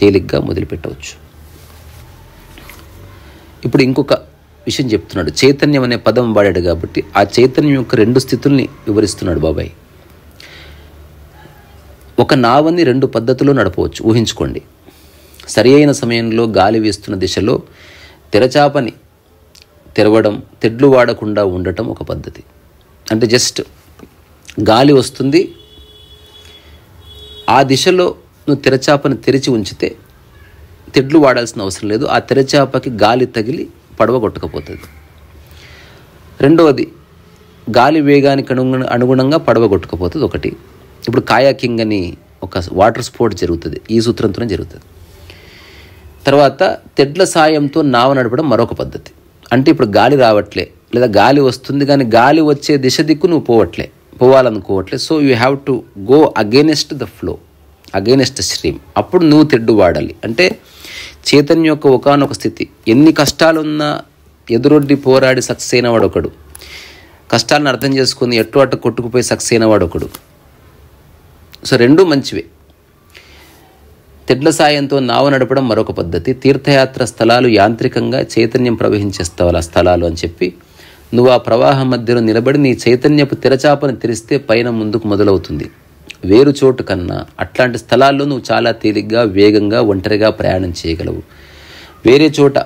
తేలిగ్గా మొదలుపెట్టవచ్చు ఇప్పుడు ఇంకొక విషయం చెప్తున్నాడు చైతన్యం అనే పదం వాడాడు కాబట్టి ఆ చైతన్యం యొక్క రెండు స్థితుల్ని వివరిస్తున్నాడు బాబాయ్ ఒక నావని రెండు పద్ధతులు నడపవచ్చు ఊహించుకోండి సరి అయిన సమయంలో గాలి వీస్తున్న దిశలో తెరచాపని తెరవడం తెడ్లు వాడకుండా ఉండటం ఒక పద్ధతి అంటే జస్ట్ గాలి వస్తుంది ఆ దిశలో నువ్వు తెరచాపని తెరిచి ఉంచితే తెడ్లు వాడాల్సిన అవసరం లేదు ఆ తెరచాపకి గాలి తగిలి పడవ కొట్టుకపోతుంది రెండవది గాలి వేగానికి అనుగుణ అనుగుణంగా పడవ కొట్టుకపోతుంది ఒకటి ఇప్పుడు కాయాకింగ్ అని ఒక వాటర్ స్పోర్ట్ జరుగుతుంది ఈ సూత్రంతోనే జరుగుతుంది తర్వాత తెడ్ల సాయంతో నావ నడపడం మరొక పద్ధతి అంటే ఇప్పుడు గాలి రావట్లే లేదా గాలి వస్తుంది కానీ గాలి వచ్చే దిశ దిక్కు నువ్వు పోవట్లే పోవాలనుకోవట్లే so you have to go against the flow against stream అప్పుడు నువ్వు తెడ్డు వాడాలి అంటే చైతన్య యొక్క ఒకనొక స్థితి ఎన్ని కష్టాలున్నా ఎదురొడ్డి పోరాడి సక్సెస్ అయినవాడు ఒకడు కష్టాలను అర్థం చేసుకుని ఎటు అటు కొట్టుకుపోయి సక్సెస్ అయినవాడు ఒకడు సో రెండూ మంచివే తిడ్ల సాయంతో నావ నడపడం మరొక పద్ధతి తీర్థయాత్ర స్థలాలు యాంత్రికంగా చైతన్యం ప్రవహించే స్థల స్థలాలు అని చెప్పి నువ్వు ఆ ప్రవాహం మధ్యలో నిలబడి నీ చైతన్యపు తెరచాపను తెరిస్తే పైన ముందుకు మొదలవుతుంది వేరు చోటు కన్నా అట్లాంటి స్థలాల్లో నువ్వు చాలా తేలిగ్గా వేగంగా ఒంటరిగా ప్రయాణం చేయగలవు వేరే చోట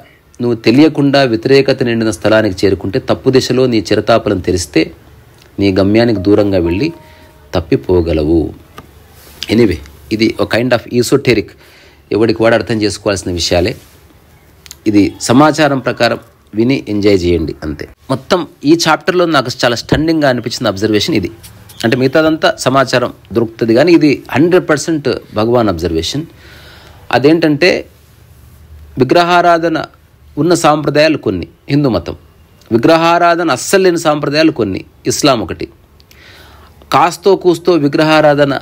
నువ్వు తెలియకుండా వ్యతిరేకత నిండిన స్థలానికి చేరుకుంటే తప్పు దిశలో నీ చిరతాపలను తెరిస్తే నీ గమ్యానికి దూరంగా వెళ్ళి తప్పిపోగలవు ఎనివే ఇది ఒక కైండ్ ఆఫ్ ఈసోటెరిక్ ఎవడికి వాడు అర్థం చేసుకోవాల్సిన విషయాలే ఇది సమాచారం ప్రకారం విని ఎంజాయ్ చేయండి అంతే మొత్తం ఈ చాప్టర్లో నాకు చాలా స్టండింగ్గా అనిపించిన అబ్జర్వేషన్ ఇది అంటే మిగతాదంతా సమాచారం దొరుకుతుంది కానీ ఇది హండ్రెడ్ పర్సెంట్ భగవాన్ అబ్జర్వేషన్ అదేంటంటే విగ్రహారాధన ఉన్న సాంప్రదాయాలు కొన్ని హిందూ మతం విగ్రహారాధన అస్సలు లేని సాంప్రదాయాలు కొన్ని ఇస్లాం ఒకటి కాస్తో కూస్తో విగ్రహారాధన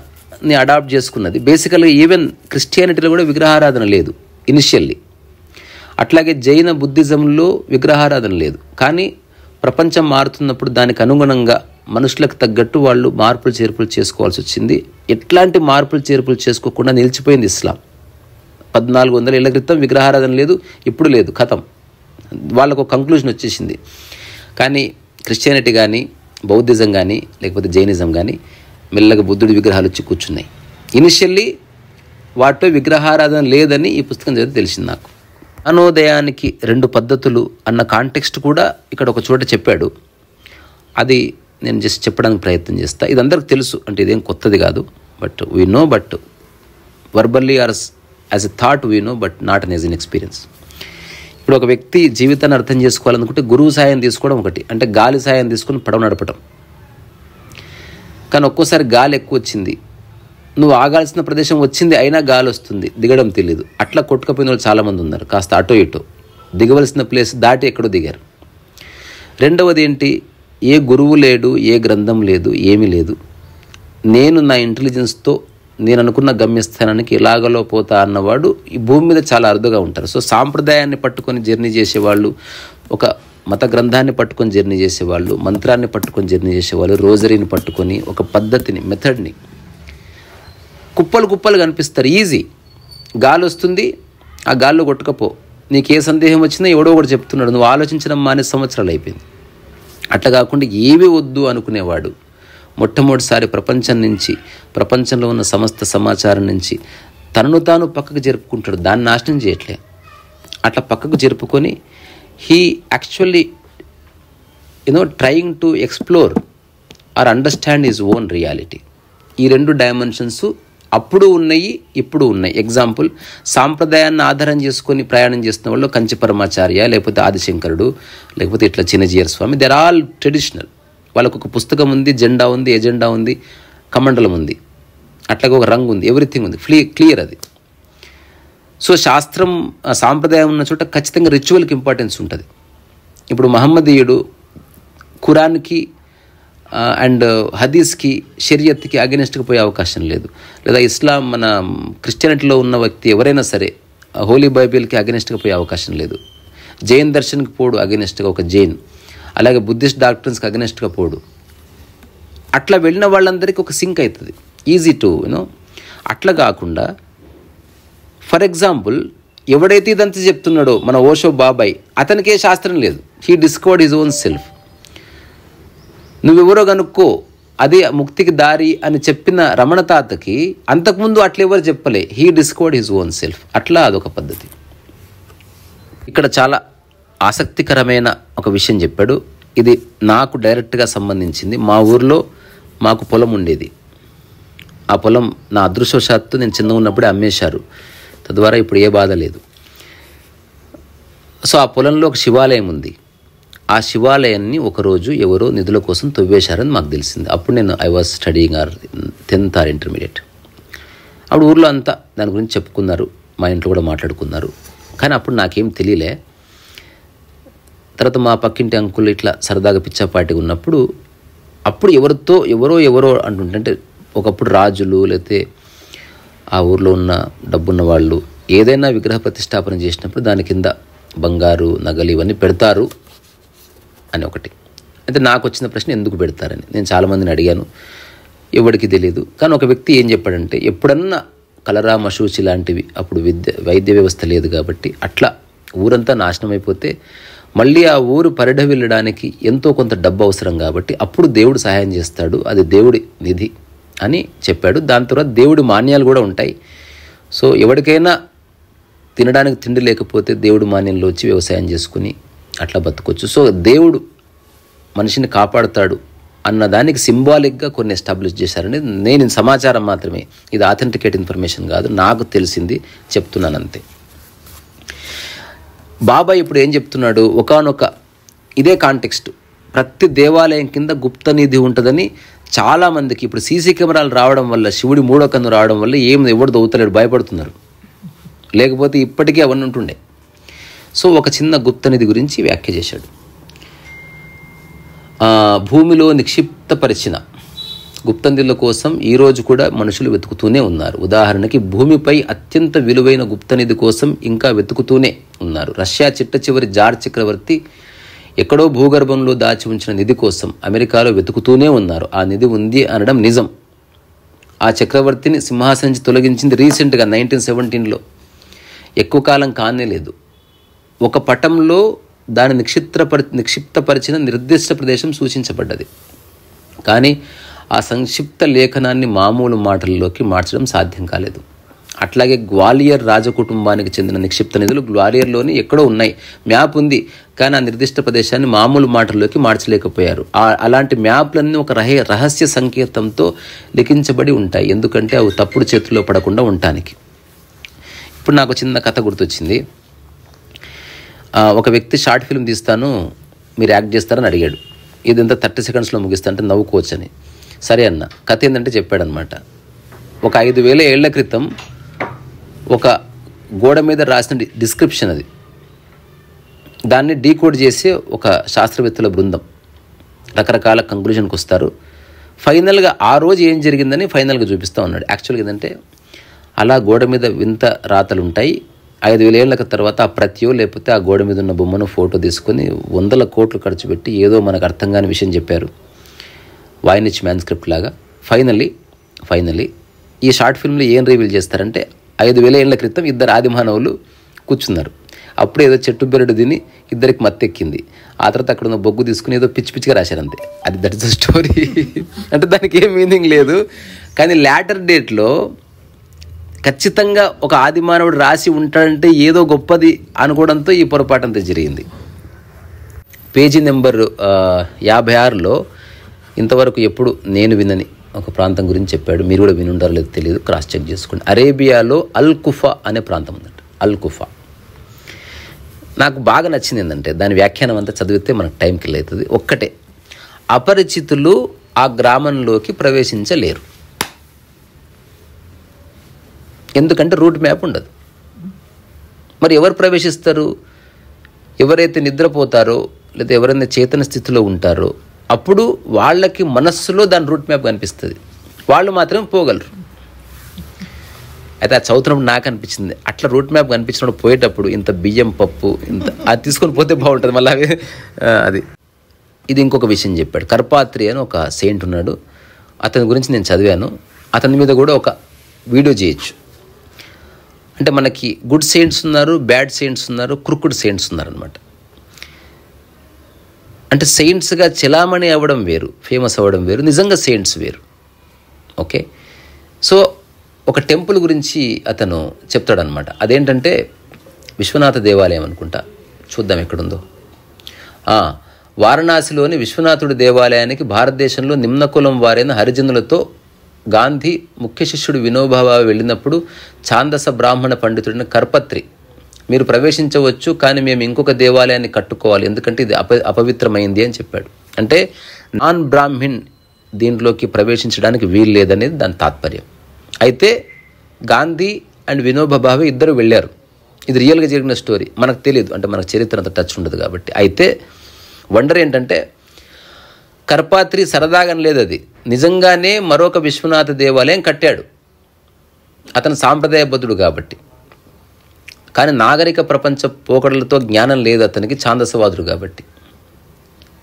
ని అడాప్ట్ చేసుకున్నది బేసికల్గా ఈవెన్ క్రిస్టియానిటీలో కూడా విగ్రహారాధన లేదు ఇనిషియల్లీ అట్లాగే జైన బుద్ధిజంలో విగ్రహారాధన లేదు కానీ ప్రపంచం మారుతున్నప్పుడు దానికి అనుగుణంగా మనుషులకు తగ్గట్టు వాళ్ళు మార్పులు చేర్పులు చేసుకోవాల్సి వచ్చింది ఎట్లాంటి మార్పులు చేర్పులు చేసుకోకుండా నిలిచిపోయింది ఇస్లాం పద్నాలుగు వందల ఏళ్ల క్రితం విగ్రహారాధన లేదు ఇప్పుడు లేదు కథం వాళ్ళకు ఒక కంక్లూజన్ వచ్చేసింది కానీ క్రిస్టియానిటీ కానీ బౌద్ధిజం కానీ లేకపోతే జైనిజం కానీ మెల్లగా బుద్ధుడి విగ్రహాలు వచ్చి కూర్చున్నాయి ఇనిషియల్లీ వాటిలో విగ్రహారాధన లేదని ఈ పుస్తకం చదివి తెలిసింది నాకు అనోదయానికి రెండు పద్ధతులు అన్న కాంటెక్స్ట్ కూడా ఇక్కడ ఒక చోట చెప్పాడు అది నేను జస్ట్ చెప్పడానికి ప్రయత్నం చేస్తా ఇది అందరికి తెలుసు అంటే ఇదేం కొత్తది కాదు but we know but verbally or as a thought we know but not an as an experience ఇప్పుడు ఒక వ్యక్తి జీవితాన్ని అర్థం చేసుకోవాలనుకుంటే గురువు సాయం తీసుకోవడం ఒకటి అంటే గాలి సాయం తీసుకొని పడవ నడపడం కానీ ఒక్కోసారి గాలి ఎక్కువ వచ్చింది నువ్వు ఆగాల్సిన ప్రదేశం వచ్చింది అయినా గాలి వస్తుంది దిగడం తెలియదు అట్లా కొట్టుకపోయిన వాళ్ళు చాలామంది ఉన్నారు కాస్త అటో ఇటో దిగవలసిన ప్లేస్ దాటి ఎక్కడో దిగారు రెండవది ఏంటి ఏ గురువు లేడు ఏ గ్రంథం లేదు ఏమీ లేదు నేను నా ఇంటెలిజెన్స్తో నేను అనుకున్న గమ్యస్థానానికి ఎలాగలో పోతా అన్నవాడు ఈ భూమి మీద చాలా అరుదుగా ఉంటారు సో సాంప్రదాయాన్ని పట్టుకొని జర్నీ చేసేవాళ్ళు ఒక మత గ్రంథాన్ని పట్టుకొని జర్నీ చేసేవాళ్ళు మంత్రాన్ని పట్టుకొని జర్నీ చేసేవాళ్ళు రోజరీని పట్టుకొని ఒక పద్ధతిని మెథడ్ని కుప్పలు కుప్పలు కనిపిస్తారు ఈజీ గాలి వస్తుంది ఆ గాల్లో కొట్టుకపో నీకు ఏ సందేహం వచ్చినా ఎవడో ఒకటి చెప్తున్నాడు నువ్వు ఆలోచించడం మానే సంవత్సరాలు అయిపోయింది అట్లా కాకుండా ఏవి వద్దు అనుకునేవాడు మొట్టమొదటిసారి ప్రపంచం నుంచి ప్రపంచంలో ఉన్న సమస్త సమాచారం నుంచి తనను తాను పక్కకు జరుపుకుంటాడు దాన్ని నాశనం చేయట్లే అట్లా పక్కకు జరుపుకొని he actually you know trying to explore or understand his own reality ఈ రెండు డైమెన్షన్స్ అప్పుడు ఉన్నాయి ఇప్పుడు ఉన్నాయి ఎగ్జాంపుల్ సాంప్రదాయాన్ని ఆధారం చేసుకొని ప్రయాణం చేస్తున్న వాళ్ళు కంచిపరమాచార్య లేకపోతే ఆదిశంకరుడు లేకపోతే ఇట్లా చిన్నజీయర్ స్వామి దెర్ ఆల్ ట్రెడిషనల్ వాళ్ళకు ఒక పుస్తకం ఉంది జెండా ఉంది ఎజెండా ఉంది కమండలం ఉంది అట్లాగే ఒక రంగు ఉంది ఎవ్రీథింగ్ ఉంది ఫ్లీ క్లియర్ అది సో శాస్త్రం సాంప్రదాయం ఉన్న చోట ఖచ్చితంగా రిచువల్కి ఇంపార్టెన్స్ ఉంటుంది ఇప్పుడు మహమ్మదీయుడు ఖురాన్కి అండ్ హదీస్కి షరియత్కి అగెనిస్ట్కి పోయే అవకాశం లేదు లేదా ఇస్లాం మన క్రిస్టియనిటీలో ఉన్న వ్యక్తి ఎవరైనా సరే హోలీ బైబిల్కి అగెనిస్ట్గా పోయే అవకాశం లేదు జైన్ దర్శన్కి పోడు అగెనిస్ట్గా ఒక జైన్ అలాగే బుద్ధిస్ట్ డాక్టర్స్కి అగెనిస్ట్గా పోడు అట్లా వెళ్ళిన వాళ్ళందరికీ ఒక సింక్ అవుతుంది ఈజీ టు యూనో అట్లా కాకుండా ఫర్ ఎగ్జాంపుల్ ఎవడైతే ఇదంతా చెప్తున్నాడో మన ఓషో బాబాయ్ అతనికే శాస్త్రం లేదు he discovered his own self నువ్వెవరో కనుక్కో అది ముక్తికి దారి అని చెప్పిన రమణ తాతకి అంతకుముందు అట్లెవరు చెప్పలే he discovered his own self అట్లా అదొక పద్ధతి ఇక్కడ చాలా ఆసక్తికరమైన ఒక విషయం చెప్పాడు ఇది నాకు డైరెక్ట్గా సంబంధించింది మా ఊర్లో మాకు పొలం ఉండేది ఆ పొలం నా అదృష్టవశాత్తు నేను చిన్న ఉన్నప్పుడే అమ్మేశారు తద్వారా ఇప్పుడు ఏ బాధ లేదు సో ఆ పొలంలో ఒక శివాలయం ఉంది ఆ శివాలయాన్ని ఒకరోజు ఎవరో నిధుల కోసం తవ్వేశారని మాకు తెలిసింది అప్పుడు నేను I was studying or tenth or intermediate అప్పుడు ఊర్లో అంతా దాని గురించి చెప్పుకున్నారు మా ఇంట్లో కూడా మాట్లాడుకున్నారు కానీ అప్పుడు నాకేం తెలియలే తర్వాత మా పక్కింటి అంకులు ఇట్లా సరదాగా పిచ్చాపాటి ఉన్నప్పుడు అప్పుడు ఎవరితో ఎవరో ఎవరో అంటుంటే ఒకప్పుడు రాజులు లేకపోతే ఆ ఊర్లో ఉన్న డబ్బున్న వాళ్ళు ఏదైనా విగ్రహ ప్రతిష్టాపన చేసినప్పుడు దాని కింద బంగారు నగలు ఇవన్నీ పెడతారు అని ఒకటి అయితే నాకు వచ్చిన ప్రశ్న ఎందుకు పెడతారని నేను చాలామందిని అడిగాను ఎవరికి తెలియదు కానీ ఒక వ్యక్తి ఏం చెప్పాడంటే ఎప్పుడన్నా కలరా మశూచి లాంటివి అప్పుడు విద్య వైద్య వ్యవస్థ లేదు కాబట్టి అట్లా ఊరంతా నాశనం అయిపోతే మళ్ళీ ఆ ఊరు పరిడ వెళ్ళడానికి ఎంతో కొంత డబ్బు అవసరం కాబట్టి అప్పుడు దేవుడు సహాయం చేస్తాడు అది దేవుడి నిధి అని చెప్పాడు దాని తర్వాత దేవుడి మాన్యాలు కూడా ఉంటాయి సో ఎవరికైనా తినడానికి తిండి లేకపోతే దేవుడు మాన్యంలో వచ్చి వ్యవసాయం చేసుకుని అట్లా బతుకోవచ్చు సో దేవుడు మనిషిని కాపాడుతాడు అన్న దానికి సింబాలిక్గా కొన్ని ఎస్టాబ్లిష్ చేశారని నేను సమాచారం మాత్రమే ఇది ఆథెంటికేట్ ఇన్ఫర్మేషన్ కాదు నాకు తెలిసింది చెప్తున్నాను అంతే బాబాయ్ ఇప్పుడు ఏం చెప్తున్నాడు ఒకనొక ఇదే కాంటెక్స్ట్ ప్రతి దేవాలయం కింద గుప్త నిధి ఉంటుందని చాలామందికి ఇప్పుడు సీసీ కెమెరాలు రావడం వల్ల శివుడి మూడో కన్ను రావడం వల్ల ఏం ఎవరు దవ్వుతలేడు భయపడుతున్నారు లేకపోతే ఇప్పటికీ అవన్నీ ఉంటుండే సో ఒక చిన్న గుప్తనిధి గురించి వ్యాఖ్య చేశాడు భూమిలో నిక్షిప్తపరిచిన గుప్తనిధుల కోసం ఈరోజు కూడా మనుషులు వెతుకుతూనే ఉన్నారు ఉదాహరణకి భూమిపై అత్యంత విలువైన గుప్తనిధి కోసం ఇంకా వెతుకుతూనే ఉన్నారు రష్యా చిట్ట చివరి జార్ చక్రవర్తి ఎక్కడో భూగర్భంలో దాచి ఉంచిన నిధి కోసం అమెరికాలో వెతుకుతూనే ఉన్నారు ఆ నిధి ఉంది అనడం నిజం ఆ చక్రవర్తిని సింహాసనం నుంచి తొలగించింది రీసెంట్గా నైన్టీన్ సెవెంటీన్లో ఎక్కువ కాలం కానే లేదు ఒక పటంలో దాని నిక్షిప్తపరి నిక్షిప్తపరిచిన నిర్దిష్ట ప్రదేశం సూచించబడ్డది కానీ ఆ సంక్షిప్త లేఖనాన్ని మామూలు మాటల్లోకి మార్చడం సాధ్యం కాలేదు అట్లాగే గ్వాలియర్ రాజకుటుంబానికి చెందిన నిక్షిప్త నిధులు గ్వాలియర్లోని ఎక్కడో ఉన్నాయి మ్యాప్ ఉంది కానీ ఆ నిర్దిష్ట ప్రదేశాన్ని మామూలు మాటల్లోకి మార్చలేకపోయారు అలాంటి మ్యాప్లన్నీ ఒక రహ రహస్య సంకేతంతో లిఖించబడి ఉంటాయి ఎందుకంటే అవి తప్పుడు చేతుల్లో పడకుండా ఉండటానికి ఇప్పుడు నాకు చిన్న కథ గుర్తొచ్చింది ఒక వ్యక్తి షార్ట్ ఫిల్మ్ తీస్తాను మీరు యాక్ట్ చేస్తారని అడిగాడు ఇది ఎంత థర్టీ సెకండ్స్లో ముగిస్తా అంటే నవ్వుకోవచ్చని సరే అన్న కథ ఏంటంటే చెప్పాడనమాట ఒక ఐదు వేల ఏళ్ల క్రితం ఒక గోడ మీద రాసిన డిస్క్రిప్షన్ అది దాన్ని డీకోడ్ చేసే ఒక శాస్త్రవేత్తల బృందం రకరకాల కంక్లూషన్కి వస్తారు ఫైనల్గా ఆ రోజు ఏం జరిగిందని ఫైనల్గా చూపిస్తూ ఉన్నాడు యాక్చువల్గా ఏంటంటే అలా గోడ మీద వింత రాతలు ఉంటాయి ఐదు వేల ఏళ్ళకి తర్వాత ఆ ప్రతియో లేకపోతే ఆ గోడ మీద ఉన్న బొమ్మను ఫోటో తీసుకొని వందల కోట్లు ఖర్చు పెట్టి ఏదో మనకు అర్థం కాని విషయం చెప్పారు వాయినిచ్ మ్యాన్స్క్రిప్ట్ లాగా ఫైనల్లీ ఫైనలీ ఈ షార్ట్ ఫిల్మ్లో ఏం రివీల్ చేస్తారంటే ఐదు వేల ఏళ్ల క్రితం ఇద్దరు ఆదిమానవులు కూర్చున్నారు అప్పుడు ఏదో చెట్టు బెరడు తిని ఇద్దరికి మత్తెక్కింది ఆ తర్వాత అక్కడ ఉన్న బొగ్గు తీసుకుని ఏదో పిచ్చి పిచ్చిగా రాశారు అంతే అది దట్ ఇస్ స్టోరీ *laughs* అంటే దానికి ఏం మీనింగ్ లేదు కానీ ల్యాటర్ డేట్లో ఖచ్చితంగా ఒక ఆది మానవుడు రాసి ఉంటాడంటే ఏదో గొప్పది అనుకోవడంతో ఈ పొరపాటు అంతా జరిగింది పేజీ నెంబర్ యాభై ఆరులో ఇంతవరకు ఎప్పుడు నేను వినని ఒక ప్రాంతం గురించి చెప్పాడు మీరు కూడా వినుంటారో లేదు తెలియదు క్రాస్ చెక్ చేసుకోండి అరేబియాలో అల్ కుఫా అనే ప్రాంతం ఉందంట అల్ కుఫా నాకు బాగా నచ్చింది ఏంటంటే దాని వ్యాఖ్యానం అంతా చదివితే మనకు టైం కిల్ అవుతుంది ఒక్కటే అపరిచితులు ఆ గ్రామంలోకి ప్రవేశించలేరు ఎందుకంటే రూట్ మ్యాప్ ఉండదు మరి ఎవరు ప్రవేశిస్తారు ఎవరైతే నిద్రపోతారో లేదా ఎవరైనా చేతన స్థితిలో ఉంటారో అప్పుడు వాళ్ళకి మనస్సులో దాని రూట్ మ్యాప్ కనిపిస్తుంది వాళ్ళు మాత్రమే పోగలరు అయితే ఆ చదువుతున్నప్పుడు నాకు అనిపించింది అట్లా రూట్ మ్యాప్ కనిపించినప్పుడు పోయేటప్పుడు ఇంత బియ్యం పప్పు ఇంత అది తీసుకొని పోతే బాగుంటుంది మళ్ళీ అది ఇది ఇంకొక విషయం చెప్పాడు కర్పాత్రి అని ఒక సెయింట్ ఉన్నాడు అతని గురించి నేను చదివాను అతని మీద కూడా ఒక వీడియో చేయొచ్చు అంటే మనకి గుడ్ సెయింట్స్ ఉన్నారు బ్యాడ్ సెయింట్స్ ఉన్నారు క్రుక్కుడ్ సెయింట్స్ ఉన్నారనమాట అంటే సెయింట్స్గా చిలామణి అవ్వడం వేరు ఫేమస్ అవ్వడం వేరు నిజంగా సెయింట్స్ వేరు ఓకే సో ఒక టెంపుల్ గురించి అతను చెప్తాడనమాట అదేంటంటే విశ్వనాథ దేవాలయం అనుకుంటా చూద్దాం ఎక్కడుందో వారణాసిలోని విశ్వనాథుడి దేవాలయానికి భారతదేశంలో నిమ్నకులం వారైన హరిజనులతో గాంధీ ముఖ్య శిష్యుడు వినోబాబా వెళ్ళినప్పుడు ఛాందస బ్రాహ్మణ పండితుడిని కర్పత్రి మీరు ప్రవేశించవచ్చు కానీ మేము ఇంకొక దేవాలయాన్ని కట్టుకోవాలి ఎందుకంటే ఇది అప అపవిత్రమైంది అని చెప్పాడు అంటే నాన్ బ్రాహ్మిన్ దీంట్లోకి ప్రవేశించడానికి వీలు లేదనేది దాని తాత్పర్యం అయితే గాంధీ అండ్ వినోబాభావే ఇద్దరు వెళ్ళారు ఇది రియల్గా జరిగిన స్టోరీ మనకు తెలియదు అంటే మనకు చరిత్ర అంత టచ్ ఉండదు కాబట్టి అయితే వండర్ ఏంటంటే కర్పాత్రి సరదాగా లేదు అది నిజంగానే మరొక విశ్వనాథ దేవాలయం కట్టాడు అతను సాంప్రదాయబద్ధుడు కాబట్టి కానీ నాగరిక ప్రపంచ పోకడలతో జ్ఞానం లేదు అతనికి ఛాందసవాదుడు కాబట్టి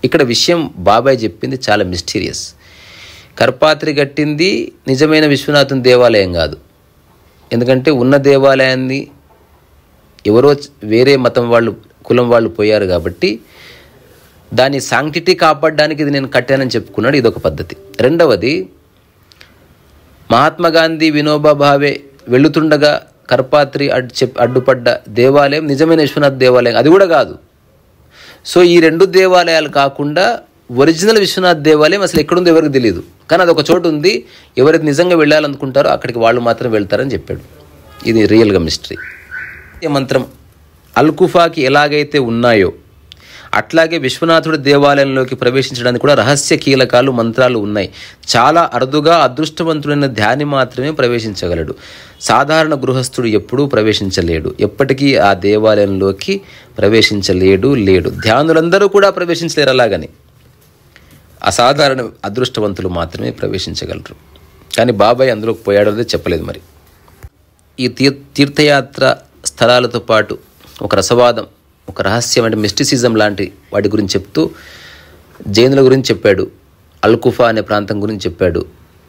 ఇక్కడ విషయం బాబాయ్ చెప్పింది చాలా మిస్టీరియస్ కర్పాత్రి కట్టింది నిజమైన విశ్వనాథన్ దేవాలయం కాదు ఎందుకంటే ఉన్న దేవాలయాన్ని ఎవరో వేరే మతం వాళ్ళు కులం వాళ్ళు పోయారు కాబట్టి దాని సాంక్టిటీ కాపాడడానికి ఇది నేను కట్టానని చెప్పుకున్నాడు ఇదొక పద్ధతి రెండవది మహాత్మా గాంధీ వినోబా భావే వెళుతుండగా కర్పాత్రి అడ్డు చెప్ అడ్డుపడ్డ దేవాలయం నిజమైన విశ్వనాథ్ దేవాలయం అది కూడా కాదు సో ఈ రెండు దేవాలయాలు కాకుండా ఒరిజినల్ విశ్వనాథ్ దేవాలయం అసలు ఎక్కడుందో ఎవరికి తెలియదు కానీ అది ఒక చోటు ఉంది ఎవరైతే నిజంగా వెళ్ళాలనుకుంటారో అక్కడికి వాళ్ళు మాత్రం వెళ్తారని చెప్పాడు ఇది రియల్గా మిస్టరీ మంత్రం అల్కుఫాకి ఎలాగైతే ఉన్నాయో అట్లాగే విశ్వనాథుడి దేవాలయంలోకి ప్రవేశించడానికి కూడా రహస్య కీలకాలు మంత్రాలు ఉన్నాయి చాలా అరుదుగా అదృష్టవంతుడైన ధ్యాని మాత్రమే ప్రవేశించగలడు సాధారణ గృహస్థుడు ఎప్పుడూ ప్రవేశించలేడు ఎప్పటికీ ఆ దేవాలయంలోకి ప్రవేశించలేడు లేడు ధ్యానులందరూ కూడా ప్రవేశించలేరు అలాగని అసాధారణ అదృష్టవంతులు మాత్రమే ప్రవేశించగలరు కానీ బాబాయ్ అందులోకి పోయాడో చెప్పలేదు మరి ఈ తీర్ తీర్థయాత్ర స్థలాలతో పాటు ఒక రసవాదం ఒక రహస్యం అంటే మిస్టిసిజం లాంటి వాటి గురించి చెప్తూ జైనుల గురించి చెప్పాడు అల్కుఫా అనే ప్రాంతం గురించి చెప్పాడు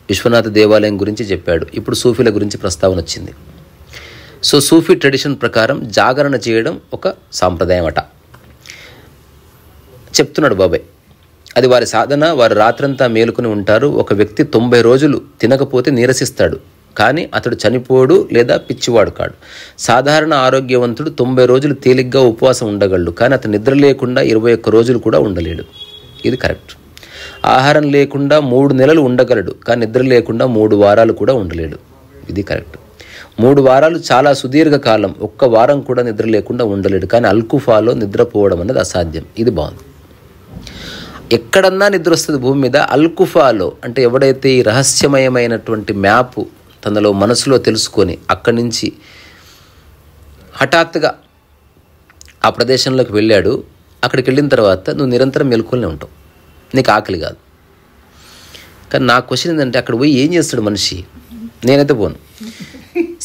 విశ్వనాథ దేవాలయం గురించి చెప్పాడు ఇప్పుడు సూఫీల గురించి ప్రస్తావన వచ్చింది సో సూఫీ ట్రెడిషన్ ప్రకారం జాగరణ చేయడం ఒక సాంప్రదాయం అట చెప్తున్నాడు బాబాయ్ అది వారి సాధన వారు రాత్రంతా మేలుకొని ఉంటారు ఒక వ్యక్తి తొంభై రోజులు తినకపోతే నీరసిస్తాడు కానీ అతడు చనిపోడు లేదా పిచ్చివాడు కాడు సాధారణ ఆరోగ్యవంతుడు తొంభై రోజులు తేలిగ్గా ఉపవాసం ఉండగలడు కానీ అతను నిద్ర లేకుండా ఇరవై ఒక్క రోజులు కూడా ఉండలేడు ఇది కరెక్ట్ ఆహారం లేకుండా మూడు నెలలు ఉండగలడు కానీ నిద్ర లేకుండా మూడు వారాలు కూడా ఉండలేడు ఇది కరెక్ట్ మూడు వారాలు చాలా సుదీర్ఘ కాలం ఒక్క వారం కూడా నిద్ర లేకుండా ఉండలేడు కానీ అల్కుఫాలో నిద్రపోవడం అనేది అసాధ్యం ఇది బాగుంది ఎక్కడన్నా నిద్ర వస్తుంది భూమి మీద అల్కుఫాలో అంటే ఎవడైతే ఈ రహస్యమయమైనటువంటి మ్యాపు తనలో మనసులో తెలుసుకొని అక్కడి నుంచి హఠాత్తుగా ఆ ప్రదేశంలోకి వెళ్ళాడు అక్కడికి వెళ్ళిన తర్వాత నువ్వు నిరంతరం మెలుకునే ఉంటావు నీకు ఆకలి కాదు కానీ నా క్వశ్చన్ ఏంటంటే అక్కడ పోయి ఏం చేస్తాడు మనిషి నేనైతే పోను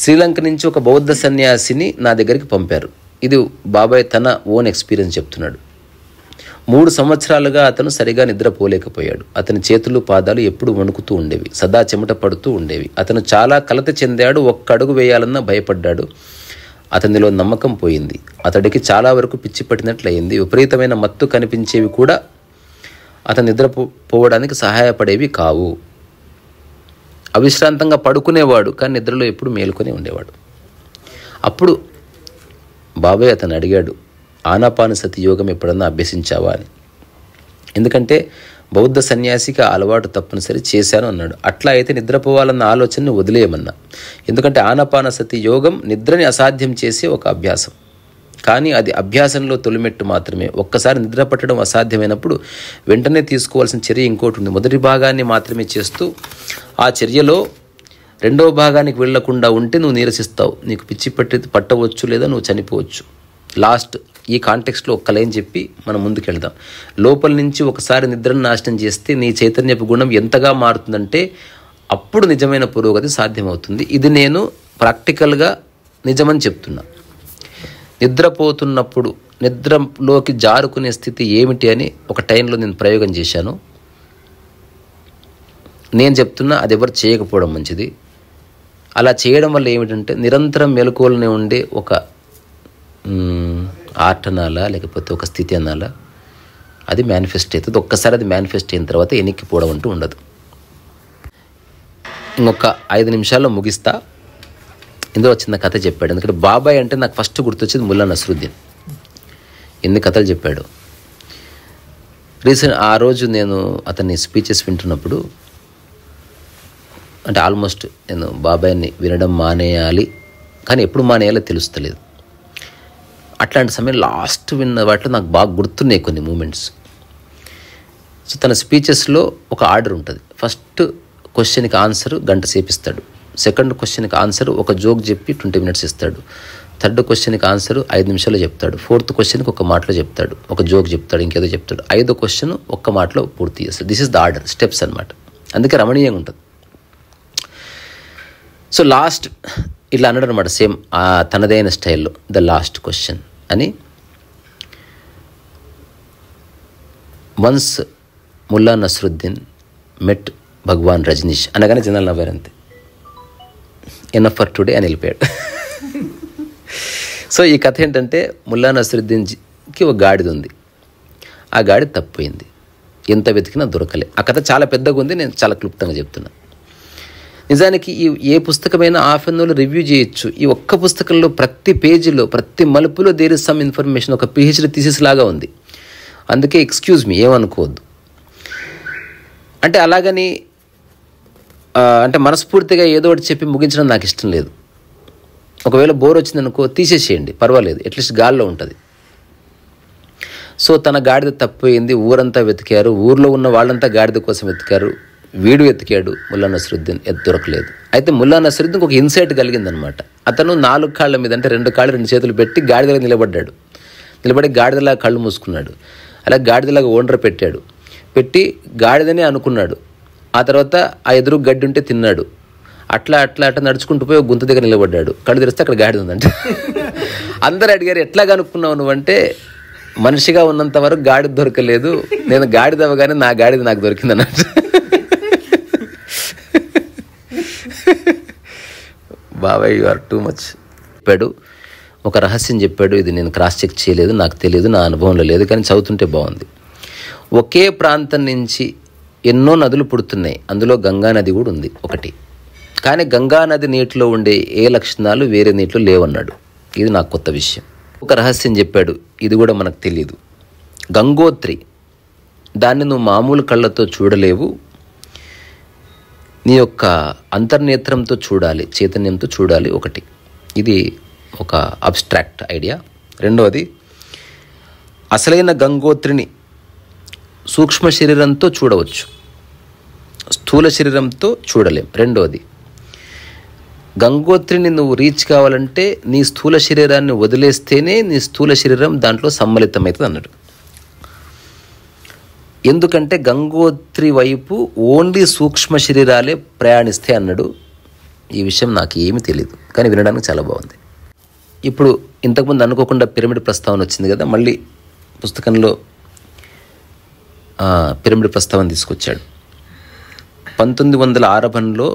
శ్రీలంక నుంచి ఒక బౌద్ధ సన్యాసిని నా దగ్గరికి పంపారు ఇది బాబాయ్ తన ఓన్ ఎక్స్పీరియన్స్ చెప్తున్నాడు మూడు సంవత్సరాలుగా అతను సరిగా నిద్రపోలేకపోయాడు అతని చేతులు పాదాలు ఎప్పుడు వణుకుతూ ఉండేవి సదా చెమట పడుతూ ఉండేవి అతను చాలా కలత చెందాడు ఒక్క అడుగు వేయాలన్నా భయపడ్డాడు అతనిలో నమ్మకం పోయింది అతడికి చాలా వరకు పిచ్చి పట్టినట్లయింది విపరీతమైన మత్తు కనిపించేవి కూడా అతను నిద్రపోవడానికి సహాయపడేవి కావు అవిశ్రాంతంగా పడుకునేవాడు కానీ నిద్రలో ఎప్పుడు మేలుకొని ఉండేవాడు అప్పుడు బాబాయ్ అతను అడిగాడు సతి యోగం ఎప్పుడన్నా అభ్యసించావా అని ఎందుకంటే బౌద్ధ సన్యాసికి ఆ అలవాటు తప్పనిసరి చేశాను అన్నాడు అట్లా అయితే నిద్రపోవాలన్న ఆలోచనను వదిలేయమన్నా ఎందుకంటే ఆనాపానసతి యోగం నిద్రని అసాధ్యం చేసే ఒక అభ్యాసం కానీ అది అభ్యాసంలో తొలిమెట్టు మాత్రమే ఒక్కసారి నిద్ర పట్టడం అసాధ్యమైనప్పుడు వెంటనే తీసుకోవాల్సిన చర్య ఇంకోటి ఉంది మొదటి భాగాన్ని మాత్రమే చేస్తూ ఆ చర్యలో రెండవ భాగానికి వెళ్లకుండా ఉంటే నువ్వు నీరసిస్తావు నీకు పిచ్చి పట్టి పట్టవచ్చు లేదా నువ్వు చనిపోవచ్చు లాస్ట్ ఈ కాంటెక్స్ట్లో ఒక్క లైన్ చెప్పి మనం ముందుకెళ్దాం లోపల నుంచి ఒకసారి నిద్రను నాశనం చేస్తే నీ చైతన్యపు గుణం ఎంతగా మారుతుందంటే అప్పుడు నిజమైన పురోగతి సాధ్యమవుతుంది ఇది నేను ప్రాక్టికల్గా నిజమని చెప్తున్నా నిద్రపోతున్నప్పుడు నిద్రలోకి జారుకునే స్థితి ఏమిటి అని ఒక టైంలో నేను ప్రయోగం చేశాను నేను చెప్తున్నా అది ఎవరు చేయకపోవడం మంచిది అలా చేయడం వల్ల ఏమిటంటే నిరంతరం మెలకువలనే ఉండే ఒక ఆర్ట్ అనాలా లేకపోతే ఒక స్థితి అనాలా అది మేనిఫెస్ట్ అవుతుంది ఒక్కసారి అది మేనిఫెస్ట్ అయిన తర్వాత ఎనిక్కిపోవడం అంటూ ఉండదు ఇంకొక ఐదు నిమిషాల్లో ముగిస్తా ఇందులో చిన్న కథ చెప్పాడు ఎందుకంటే బాబాయ్ అంటే నాకు ఫస్ట్ గుర్తొచ్చేది ముల్లా నసరుద్దీన్ ఎన్ని కథలు చెప్పాడు రీసెంట్ ఆ రోజు నేను అతని స్పీచెస్ వింటున్నప్పుడు అంటే ఆల్మోస్ట్ నేను బాబాయ్ని వినడం మానేయాలి కానీ ఎప్పుడు మానేయాలో తెలుస్తలేదు అట్లాంటి సమయం లాస్ట్ విన్న వాటిలో నాకు బాగా గుర్తున్నాయి కొన్ని మూమెంట్స్ సో తన స్పీచెస్లో ఒక ఆర్డర్ ఉంటుంది ఫస్ట్ క్వశ్చన్కి ఆన్సర్ గంట సేపిస్తాడు సెకండ్ క్వశ్చన్కి ఆన్సర్ ఒక జోక్ చెప్పి ట్వంటీ మినిట్స్ ఇస్తాడు థర్డ్ క్వశ్చన్కి ఆన్సర్ ఐదు నిమిషాల్లో చెప్తాడు ఫోర్త్ క్వశ్చన్కి ఒక మాటలో చెప్తాడు ఒక జోక్ చెప్తాడు ఇంకేదో చెప్తాడు ఐదో క్వశ్చన్ ఒక్క మాటలో పూర్తి చేస్తాడు this is the order steps అనమాట అందుకే రమణీయంగా ఉంటుంది సో లాస్ట్ ఇట్లా అన్నాడు అనమాట సేమ్ తనదైన స్టైల్లో ద లాస్ట్ క్వశ్చన్ అని once Mulla Nasruddin met Bhagwan Rajneesh అనగానే నవ్వారు అంతే ఎన్ ఫర్ టుడే అని వెళ్ళిపోయాడు సో *laughs* ఈ కథ ఏంటంటే ముల్లా నస్రుద్దీన్కి ఒక గాడిద ఉంది ఆ గాడి తప్పిపోయింది ఎంత వెతికినా దొరకలే ఆ కథ చాలా పెద్దగా ఉంది నేను చాలా క్లుప్తంగా చెప్తున్నాను నిజానికి ఈ ఏ పుస్తకమైనా హాఫ్ అన్ అవర్లో రివ్యూ చేయొచ్చు ఈ ఒక్క పుస్తకంలో ప్రతి పేజీలో ప్రతి మలుపులో దేర్ ఇస్ సమ్ ఇన్ఫర్మేషన్ ఒక పిహెచ్డి థీసిస్ లాగా ఉంది అందుకే ఎక్స్క్యూజ్ మీ ఏమనుకోవద్దు అంటే అలాగని అంటే మనస్ఫూర్తిగా ఏదో ఒకటి చెప్పి ముగించడం నాకు ఇష్టం లేదు ఒకవేళ బోర్ వచ్చిందనుకో తీసేసేయండి పర్వాలేదు అట్లీస్ట్ గాల్లో ఉంటుంది సో తన గాడిద తప్పిపోయింది ఊరంతా వెతికారు ఊర్లో ఉన్న వాళ్ళంతా గాడిద కోసం వెతికారు వీడు వెతికాడు ముల్లా నసరుద్దీన్ ఎత్తు దొరకలేదు అయితే ముల్లా నసరుద్దీన్ ఒక ఇన్సైట్ కలిగిందనమాట అతను నాలుగు కాళ్ళ మీద అంటే రెండు కాళ్ళు రెండు చేతులు పెట్టి గాడిదలా నిలబడ్డాడు నిలబడి గాడిదలా కళ్ళు మూసుకున్నాడు అలా గాడిదలాగా ఓనర్ పెట్టాడు పెట్టి గాడిదనే అనుకున్నాడు ఆ తర్వాత ఆ ఎదురు గడ్డి ఉంటే తిన్నాడు అట్లా అట్లా అట్లా నడుచుకుంటూ పోయి గుంత దగ్గర నిలబడ్డాడు కళ్ళు తెరిస్తే అక్కడ గాడిద ఉందంటే అందరు అడిగారు ఎట్లా కనుక్కున్నావు నువ్వు అంటే మనిషిగా ఉన్నంత వరకు గాడిద దొరకలేదు నేను గాడిద అవ్వగానే నా గాడిద నాకు దొరికిందన్నట్టు బాబాయ్ యు ఆర్ టూ మచ్ చెప్పాడు ఒక రహస్యం చెప్పాడు ఇది నేను క్రాస్ చెక్ చేయలేదు నాకు తెలియదు నా అనుభవంలో లేదు కానీ చదువుతుంటే బాగుంది ఒకే ప్రాంతం నుంచి ఎన్నో నదులు పుడుతున్నాయి అందులో గంగా నది కూడా ఉంది ఒకటి కానీ గంగా నది నీటిలో ఉండే ఏ లక్షణాలు వేరే నీటిలో లేవన్నాడు ఇది నాకు కొత్త విషయం ఒక రహస్యం చెప్పాడు ఇది కూడా మనకు తెలియదు గంగోత్రి దాన్ని నువ్వు మామూలు కళ్ళతో చూడలేవు నీ యొక్క అంతర్నేత్రంతో చూడాలి చైతన్యంతో చూడాలి ఒకటి ఇది ఒక అబ్స్ట్రాక్ట్ ఐడియా రెండవది అసలైన గంగోత్రిని సూక్ష్మ శరీరంతో చూడవచ్చు స్థూల శరీరంతో చూడలేం రెండవది గంగోత్రిని నువ్వు రీచ్ కావాలంటే నీ స్థూల శరీరాన్ని వదిలేస్తేనే నీ స్థూల శరీరం దాంట్లో సమ్మలితమవుతుంది అన్నాడు ఎందుకంటే గంగోత్రి వైపు ఓన్లీ సూక్ష్మ శరీరాలే ప్రయాణిస్తే అన్నాడు ఈ విషయం నాకు ఏమీ తెలియదు కానీ వినడానికి చాలా బాగుంది ఇప్పుడు ఇంతకుముందు అనుకోకుండా పిరమిడ్ ప్రస్తావన వచ్చింది కదా మళ్ళీ పుస్తకంలో పిరమిడ్ ప్రస్తావన తీసుకొచ్చాడు పంతొమ్మిది వందల ఆరభంలో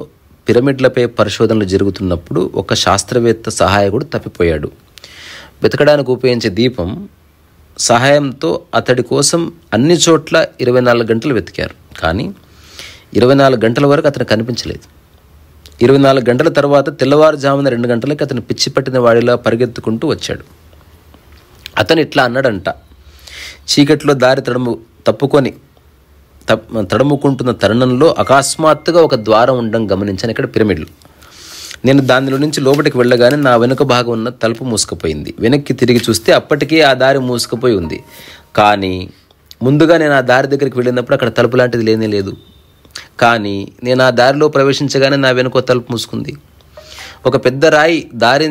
పిరమిడ్లపై పరిశోధనలు జరుగుతున్నప్పుడు ఒక శాస్త్రవేత్త సహాయకుడు తప్పిపోయాడు వెతకడానికి ఉపయోగించే దీపం సహాయంతో అతడి కోసం అన్ని చోట్ల ఇరవై నాలుగు గంటలు వెతికారు కానీ ఇరవై నాలుగు గంటల వరకు అతను కనిపించలేదు ఇరవై నాలుగు గంటల తర్వాత తెల్లవారుజామున రెండు గంటలకి అతను పిచ్చి పట్టిన వాడిలా పరిగెత్తుకుంటూ వచ్చాడు అతను ఇట్లా అన్నాడంట చీకట్లో దారి తడుము తప్పుకొని తడుముకుంటున్న తరుణంలో అకస్మాత్తుగా ఒక ద్వారం ఉండడం గమనించాను ఇక్కడ పిరమిడ్లు నేను దానిలో నుంచి లోపలికి వెళ్ళగానే నా వెనుక భాగం ఉన్న తలుపు మూసుకుపోయింది వెనక్కి తిరిగి చూస్తే అప్పటికే ఆ దారి మూసుకుపోయి ఉంది కానీ ముందుగా నేను ఆ దారి దగ్గరికి వెళ్ళినప్పుడు అక్కడ తలుపు లాంటిది లేనే లేదు కానీ నేను ఆ దారిలో ప్రవేశించగానే నా వెనుక తలుపు మూసుకుంది ఒక పెద్ద రాయి దారి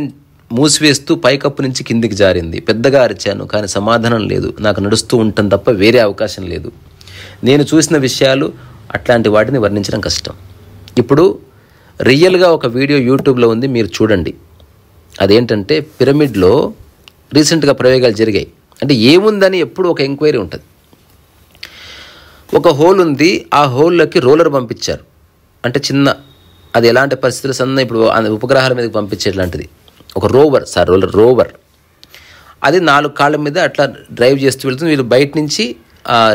మూసివేస్తూ పైకప్పు నుంచి కిందికి జారింది పెద్దగా అరిచాను కానీ సమాధానం లేదు నాకు నడుస్తూ ఉండటం తప్ప వేరే అవకాశం లేదు నేను చూసిన విషయాలు అట్లాంటి వాటిని వర్ణించడం కష్టం ఇప్పుడు రియల్గా ఒక వీడియో యూట్యూబ్లో ఉంది మీరు చూడండి అదేంటంటే పిరమిడ్లో రీసెంట్గా ప్రయోగాలు జరిగాయి అంటే ఏముందని ఎప్పుడు ఒక ఎంక్వైరీ ఉంటుంది ఒక హోల్ ఉంది ఆ హోల్లోకి రోలర్ పంపించారు అంటే చిన్న అది ఎలాంటి పరిస్థితులు సన్న ఇప్పుడు ఉపగ్రహాల మీదకి పంపించేట్లాంటిది ఒక రోవర్ సార్ రోలర్ రోవర్ అది నాలుగు కాళ్ళ మీద అట్లా డ్రైవ్ చేస్తూ వెళ్తుంది వీళ్ళు బయట నుంచి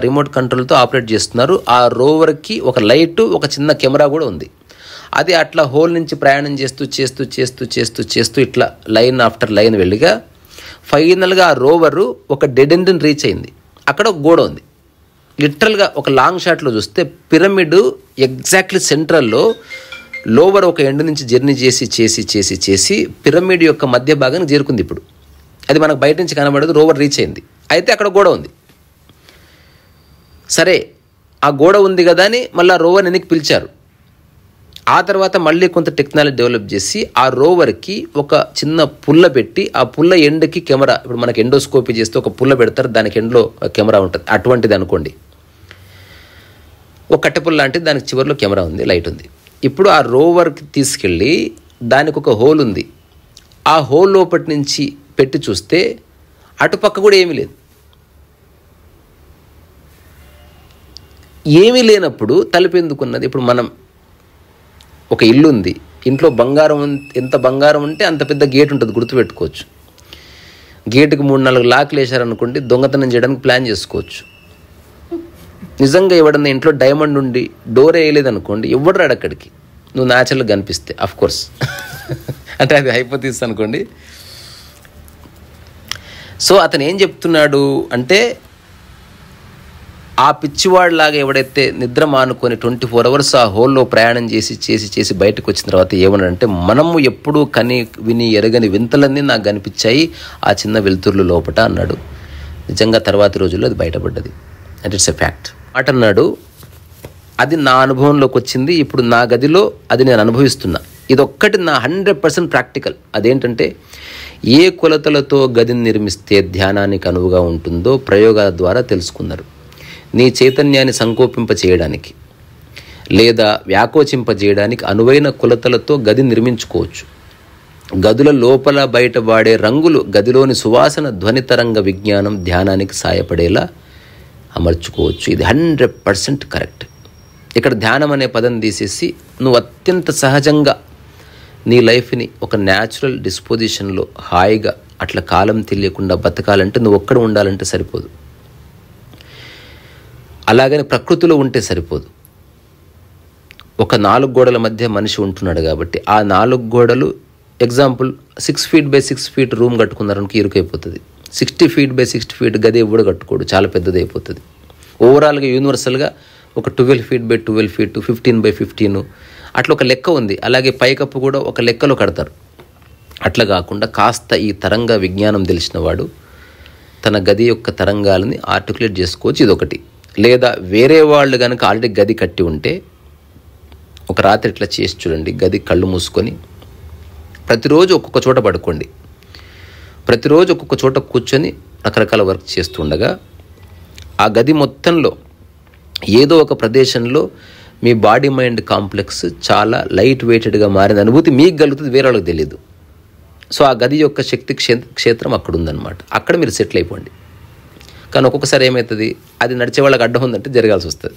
రిమోట్ కంట్రోల్తో ఆపరేట్ చేస్తున్నారు ఆ రోవర్కి ఒక లైటు ఒక చిన్న కెమెరా కూడా ఉంది అది అట్లా హోల్ నుంచి ప్రయాణం చేస్తూ చేస్తూ చేస్తూ చేస్తూ చేస్తూ ఇట్లా లైన్ ఆఫ్టర్ లైన్ వెళ్ళిగా ఫైనల్గా ఆ రోవరు ఒక డెడ్ ఎండ్ని రీచ్ అయింది అక్కడ ఒక గోడ ఉంది లిటరల్గా ఒక లాంగ్ షాట్లో చూస్తే పిరమిడ్ ఎగ్జాక్ట్లీ సెంట్రల్లో లోవర్ ఒక ఎండ్ నుంచి జర్నీ చేసి చేసి చేసి చేసి పిరమిడ్ యొక్క మధ్య భాగానికి చేరుకుంది ఇప్పుడు అది మనకు బయట నుంచి కనబడదు రోవర్ రీచ్ అయింది అయితే అక్కడ గోడ ఉంది సరే ఆ గోడ ఉంది కదా అని మళ్ళీ ఆ రోవర్ వెనక్కి పిలిచారు ఆ తర్వాత మళ్ళీ కొంత టెక్నాలజీ డెవలప్ చేసి ఆ రోవర్కి ఒక చిన్న పుల్ల పెట్టి ఆ పుల్ల ఎండ్కి కెమెరా ఇప్పుడు మనకి ఎండోస్కోపీ చేస్తే ఒక పుల్ల పెడతారు దానికి ఎండ్లో కెమెరా ఉంటుంది అటువంటిది అనుకోండి ఒక కట్టెపుల్ల లాంటిది దానికి చివరిలో కెమెరా ఉంది లైట్ ఉంది ఇప్పుడు ఆ రోవర్కి తీసుకెళ్ళి దానికి ఒక హోల్ ఉంది ఆ హోల్ లోపటి నుంచి పెట్టి చూస్తే అటుపక్క కూడా ఏమీ లేదు ఏమీ లేనప్పుడు ఎందుకున్నది ఇప్పుడు మనం ఒక ఇల్లు ఉంది ఇంట్లో బంగారం ఎంత బంగారం ఉంటే అంత పెద్ద గేట్ ఉంటుంది గుర్తుపెట్టుకోవచ్చు గేటుకి మూడు నాలుగు లాక్లు వేశారనుకోండి దొంగతనం చేయడానికి ప్లాన్ చేసుకోవచ్చు నిజంగా ఎవడన్నా ఇంట్లో డైమండ్ ఉండి డోర్ వేయలేదు అనుకోండి ఎవడు రాడు అక్కడికి నువ్వు న్యాచురల్గా కనిపిస్తే అఫ్ కోర్స్ *laughs* అంటే అది హైపోతీస్ అనుకోండి సో అతను ఏం చెప్తున్నాడు అంటే ఆ పిచ్చివాడిలాగా ఎవడైతే నిద్ర మానుకొని ట్వంటీ ఫోర్ అవర్స్ ఆ హోల్లో ప్రయాణం చేసి చేసి చేసి బయటకు వచ్చిన తర్వాత ఏమనంటే మనము ఎప్పుడూ కని విని ఎరగని వింతలన్నీ నాకు కనిపించాయి ఆ చిన్న వెలుతురులు లోపట అన్నాడు నిజంగా తర్వాతి రోజుల్లో అది బయటపడ్డది అండ్ ఇట్స్ ఎ ఫ్యాక్ట్ మాట అన్నాడు అది నా అనుభవంలోకి వచ్చింది ఇప్పుడు నా గదిలో అది నేను అనుభవిస్తున్నా ఇదొక్కటి నా హండ్రెడ్ పర్సెంట్ ప్రాక్టికల్ అదేంటంటే ఏ కొలతలతో గదిని నిర్మిస్తే ధ్యానానికి అనువుగా ఉంటుందో ప్రయోగాల ద్వారా తెలుసుకున్నారు నీ చైతన్యాన్ని సంకోపింప చేయడానికి లేదా వ్యాకోచింపజేయడానికి అనువైన కులతలతో గది నిర్మించుకోవచ్చు గదుల లోపల బయట వాడే రంగులు గదిలోని సువాసన ధ్వనితరంగ విజ్ఞానం ధ్యానానికి సాయపడేలా అమర్చుకోవచ్చు ఇది హండ్రెడ్ పర్సెంట్ కరెక్ట్ ఇక్కడ ధ్యానం అనే పదం తీసేసి నువ్వు అత్యంత సహజంగా నీ లైఫ్ని ఒక న్యాచురల్ డిస్పోజిషన్లో హాయిగా అట్లా కాలం తెలియకుండా బతకాలంటే నువ్వు ఒక్కడ ఉండాలంటే సరిపోదు అలాగని ప్రకృతిలో ఉంటే సరిపోదు ఒక నాలుగు గోడల మధ్య మనిషి ఉంటున్నాడు కాబట్టి ఆ నాలుగు గోడలు example six feet by six feet room కట్టుకున్నారనుకో ఇరుకైపోతుంది sixty feet by sixty feet గది ఎవడు కట్టుకోడు చాలా పెద్దది అయిపోతుంది ఓవరాల్గా యూనివర్సల్గా ఒక twelve feet by twelve feet fifteen by fifteen అట్లా ఒక లెక్క ఉంది అలాగే పైకప్పు కూడా ఒక లెక్కలో కడతారు అట్లా కాకుండా కాస్త ఈ తరంగ విజ్ఞానం తెలిసినవాడు తన గది యొక్క తరంగాలని ఆర్టికులేట్ చేసుకోవచ్చు ఇదొకటి లేదా వేరే వాళ్ళు కనుక ఆల్రెడీ గది కట్టి ఉంటే ఒక రాత్రి ఇట్లా చేసి చూడండి గది కళ్ళు మూసుకొని ప్రతిరోజు ఒక్కొక్క చోట పడుకోండి ప్రతిరోజు ఒక్కొక్క చోట కూర్చొని రకరకాల వర్క్ చేస్తుండగా ఆ గది మొత్తంలో ఏదో ఒక ప్రదేశంలో మీ బాడీ మైండ్ కాంప్లెక్స్ చాలా లైట్ వెయిటెడ్గా మారిన అనుభూతి మీకు కలుగుతుంది వేరే వాళ్ళకి తెలియదు సో ఆ గది యొక్క శక్తి క్షేత్రం అక్కడ ఉందన్నమాట అక్కడ మీరు సెటిల్ అయిపోండి కానీ ఒక్కొక్కసారి ఏమవుతుంది అది నడిచే వాళ్ళకి అడ్డం ఉందంటే జరగాల్సి వస్తుంది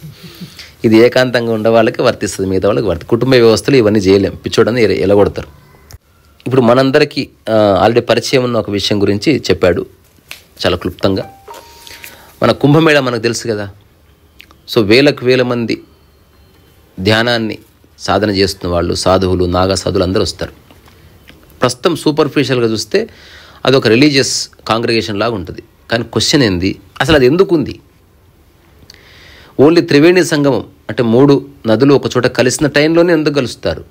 ఇది ఏకాంతంగా ఉండే వాళ్ళకి వర్తిస్తుంది మిగతా వాళ్ళకి వర్తి కుటుంబ వ్యవస్థలు ఇవన్నీ చేయలేం పిచ్చోడని ఎలగొడతారు ఇప్పుడు మనందరికీ ఆల్రెడీ పరిచయం ఉన్న ఒక విషయం గురించి చెప్పాడు చాలా క్లుప్తంగా మన కుంభమేళ మనకు తెలుసు కదా సో వేలకు వేల మంది ధ్యానాన్ని సాధన చేస్తున్న వాళ్ళు సాధువులు నాగా సాధువులు అందరూ వస్తారు ప్రస్తుతం సూపర్ఫిషియల్గా చూస్తే అదొక రిలీజియస్ కాంగ్రిగేషన్ లాగా ఉంటుంది కానీ క్వశ్చన్ ఏంది అసలు అది ఎందుకు ఉంది ఓన్లీ త్రివేణి సంగమం అంటే మూడు నదులు ఒకచోట కలిసిన టైంలోనే ఎందుకు కలుస్తారు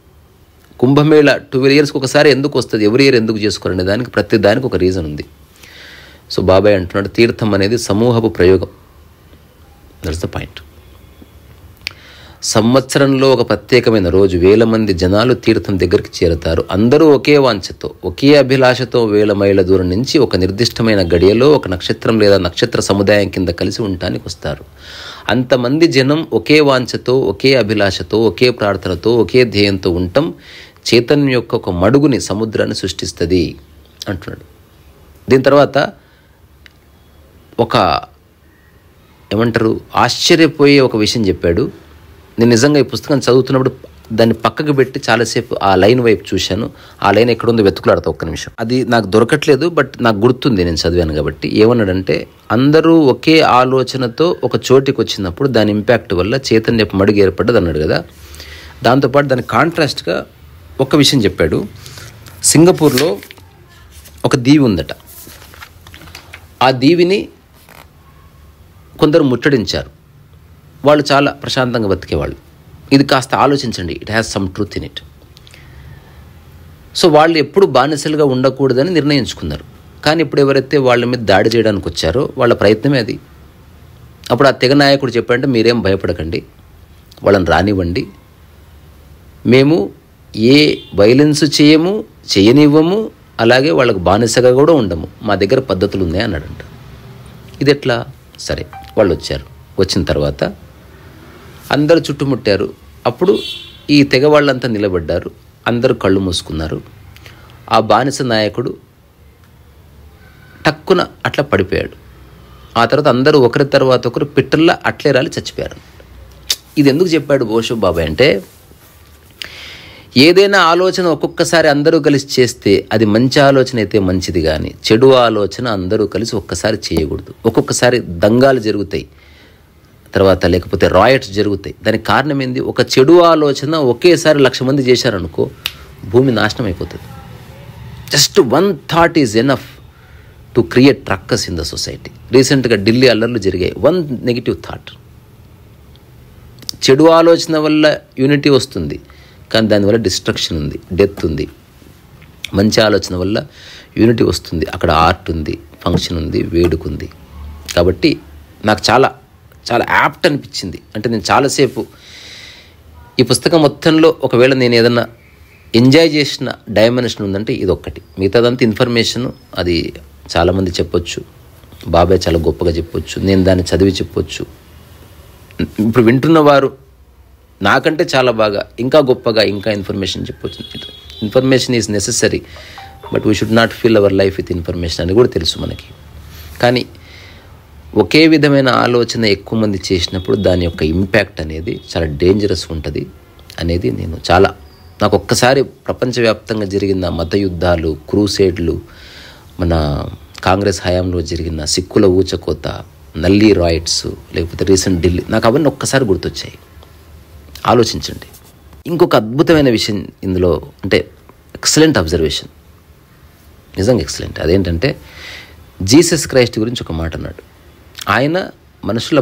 కుంభమేళ ట్వెల్వ్ ఇయర్స్కి ఒకసారి ఎందుకు వస్తుంది ఎవరి ఇయర్ ఎందుకు చేసుకోరండి దానికి ప్రతి దానికి ఒక రీజన్ ఉంది సో బాబాయ్ అంటున్నాడు తీర్థం అనేది సమూహపు ప్రయోగం దట్స్ ద పాయింట్ సంవత్సరంలో ఒక ప్రత్యేకమైన రోజు వేల మంది జనాలు తీర్థం దగ్గరికి చేరతారు అందరూ ఒకే వాంఛతో ఒకే అభిలాషతో వేల మైళ్ళ దూరం నుంచి ఒక నిర్దిష్టమైన గడియలో ఒక నక్షత్రం లేదా నక్షత్ర సముదాయం కింద కలిసి ఉండటానికి వస్తారు అంతమంది జనం ఒకే వాంఛతో ఒకే అభిలాషతో ఒకే ప్రార్థనతో ఒకే ధ్యేయంతో ఉండటం చైతన్యం యొక్క ఒక మడుగుని సముద్రాన్ని సృష్టిస్తుంది అంటున్నాడు దీని తర్వాత ఒక ఏమంటారు ఆశ్చర్యపోయే ఒక విషయం చెప్పాడు నేను నిజంగా ఈ పుస్తకం చదువుతున్నప్పుడు దాన్ని పక్కకు పెట్టి చాలాసేపు ఆ లైన్ వైపు చూశాను ఆ లైన్ ఎక్కడ ఎక్కడుందో వెతుకులాడతా ఒక్క నిమిషం అది నాకు దొరకట్లేదు బట్ నాకు గుర్తుంది నేను చదివాను కాబట్టి ఏమన్నాడంటే అందరూ ఒకే ఆలోచనతో ఒక చోటికి వచ్చినప్పుడు దాని ఇంపాక్ట్ వల్ల చైతన్యపు మడుగు ఏర్పడ్డది అన్నాడు కదా దాంతోపాటు దాని కాంట్రాస్ట్గా ఒక విషయం చెప్పాడు సింగపూర్లో ఒక దీవి ఉందట ఆ దీవిని కొందరు ముట్టడించారు వాళ్ళు చాలా ప్రశాంతంగా బతికేవాళ్ళు ఇది కాస్త ఆలోచించండి it has some truth in it so వాళ్ళు ఎప్పుడు బానిసలుగా ఉండకూడదని నిర్ణయించుకున్నారు కానీ ఇప్పుడు ఎవరైతే వాళ్ళ మీద దాడి చేయడానికి వచ్చారో వాళ్ళ ప్రయత్నమే అది అప్పుడు ఆ తెగ నాయకుడు చెప్పాడంటే మీరేం భయపడకండి వాళ్ళని రానివ్వండి మేము ఏ వైలెన్స్ చేయము చేయనివ్వము అలాగే వాళ్ళకు బానిసగా కూడా ఉండము మా దగ్గర పద్ధతులు ఉన్నాయి అన్నాడంట ఇది ఎట్లా సరే వాళ్ళు వచ్చారు వచ్చిన తర్వాత అందరూ చుట్టుముట్టారు అప్పుడు ఈ తెగ వాళ్ళంతా నిలబడ్డారు అందరూ కళ్ళు మూసుకున్నారు ఆ బానిస నాయకుడు టక్కున అట్లా పడిపోయాడు ఆ తర్వాత అందరూ ఒకరి తర్వాత ఒకరు పిట్టల్లా అట్లే రాలి చచ్చిపోయారు ఇది ఎందుకు చెప్పాడు బోషు బాబాయ్ అంటే ఏదైనా ఆలోచన ఒక్కొక్కసారి అందరూ కలిసి చేస్తే అది మంచి ఆలోచన అయితే మంచిది కానీ చెడు ఆలోచన అందరూ కలిసి ఒక్కసారి చేయకూడదు ఒక్కొక్కసారి దంగాలు జరుగుతాయి తర్వాత లేకపోతే రాయట్స్ జరుగుతాయి దానికి కారణం ఏంది ఒక చెడు ఆలోచన ఒకేసారి లక్ష మంది చేశారనుకో భూమి నాశనం అయిపోతుంది just one thought is enough to create ruckus in the society రీసెంట్గా ఢిల్లీ అల్లర్లు జరిగాయి వన్ నెగిటివ్ థాట్ చెడు ఆలోచన వల్ల యూనిటీ వస్తుంది కానీ దానివల్ల డిస్ట్రక్షన్ ఉంది డెత్ ఉంది మంచి ఆలోచన వల్ల యూనిటీ వస్తుంది అక్కడ ఆర్ట్ ఉంది ఫంక్షన్ ఉంది వేడుకుంది కాబట్టి నాకు చాలా చాలా యాప్ట్ అనిపించింది అంటే నేను చాలాసేపు ఈ పుస్తకం మొత్తంలో ఒకవేళ నేను ఏదన్నా ఎంజాయ్ చేసిన డైమెన్షన్ ఉందంటే ఇది ఒక్కటి మిగతాదంతా ఇన్ఫర్మేషన్ అది చాలామంది చెప్పొచ్చు బాబాయ్ చాలా గొప్పగా చెప్పొచ్చు నేను దాన్ని చదివి చెప్పొచ్చు ఇప్పుడు వింటున్నవారు నాకంటే చాలా బాగా ఇంకా గొప్పగా ఇంకా ఇన్ఫర్మేషన్ చెప్పొచ్చు information is necessary but we should not feel our life with information అని కూడా తెలుసు మనకి కానీ ఒకే విధమైన ఆలోచన ఎక్కువ మంది చేసినప్పుడు దాని యొక్క ఇంపాక్ట్ అనేది చాలా డేంజరస్ ఉంటుంది అనేది నేను చాలా నాకు ఒక్కసారి ప్రపంచవ్యాప్తంగా జరిగిన మత యుద్ధాలు క్రూసేడ్లు మన కాంగ్రెస్ హయాంలో జరిగిన సిక్కుల ఊచకోత నల్లి రాయిట్స్ లేకపోతే రీసెంట్ ఢిల్లీ నాకు అవన్నీ ఒక్కసారి గుర్తొచ్చాయి ఆలోచించండి ఇంకొక అద్భుతమైన విషయం ఇందులో అంటే ఎక్సలెంట్ అబ్జర్వేషన్ నిజంగా ఎక్సలెంట్ అదేంటంటే జీసస్ క్రైస్ట్ గురించి ఒక మాట అన్నాడు ఆయన మనుషుల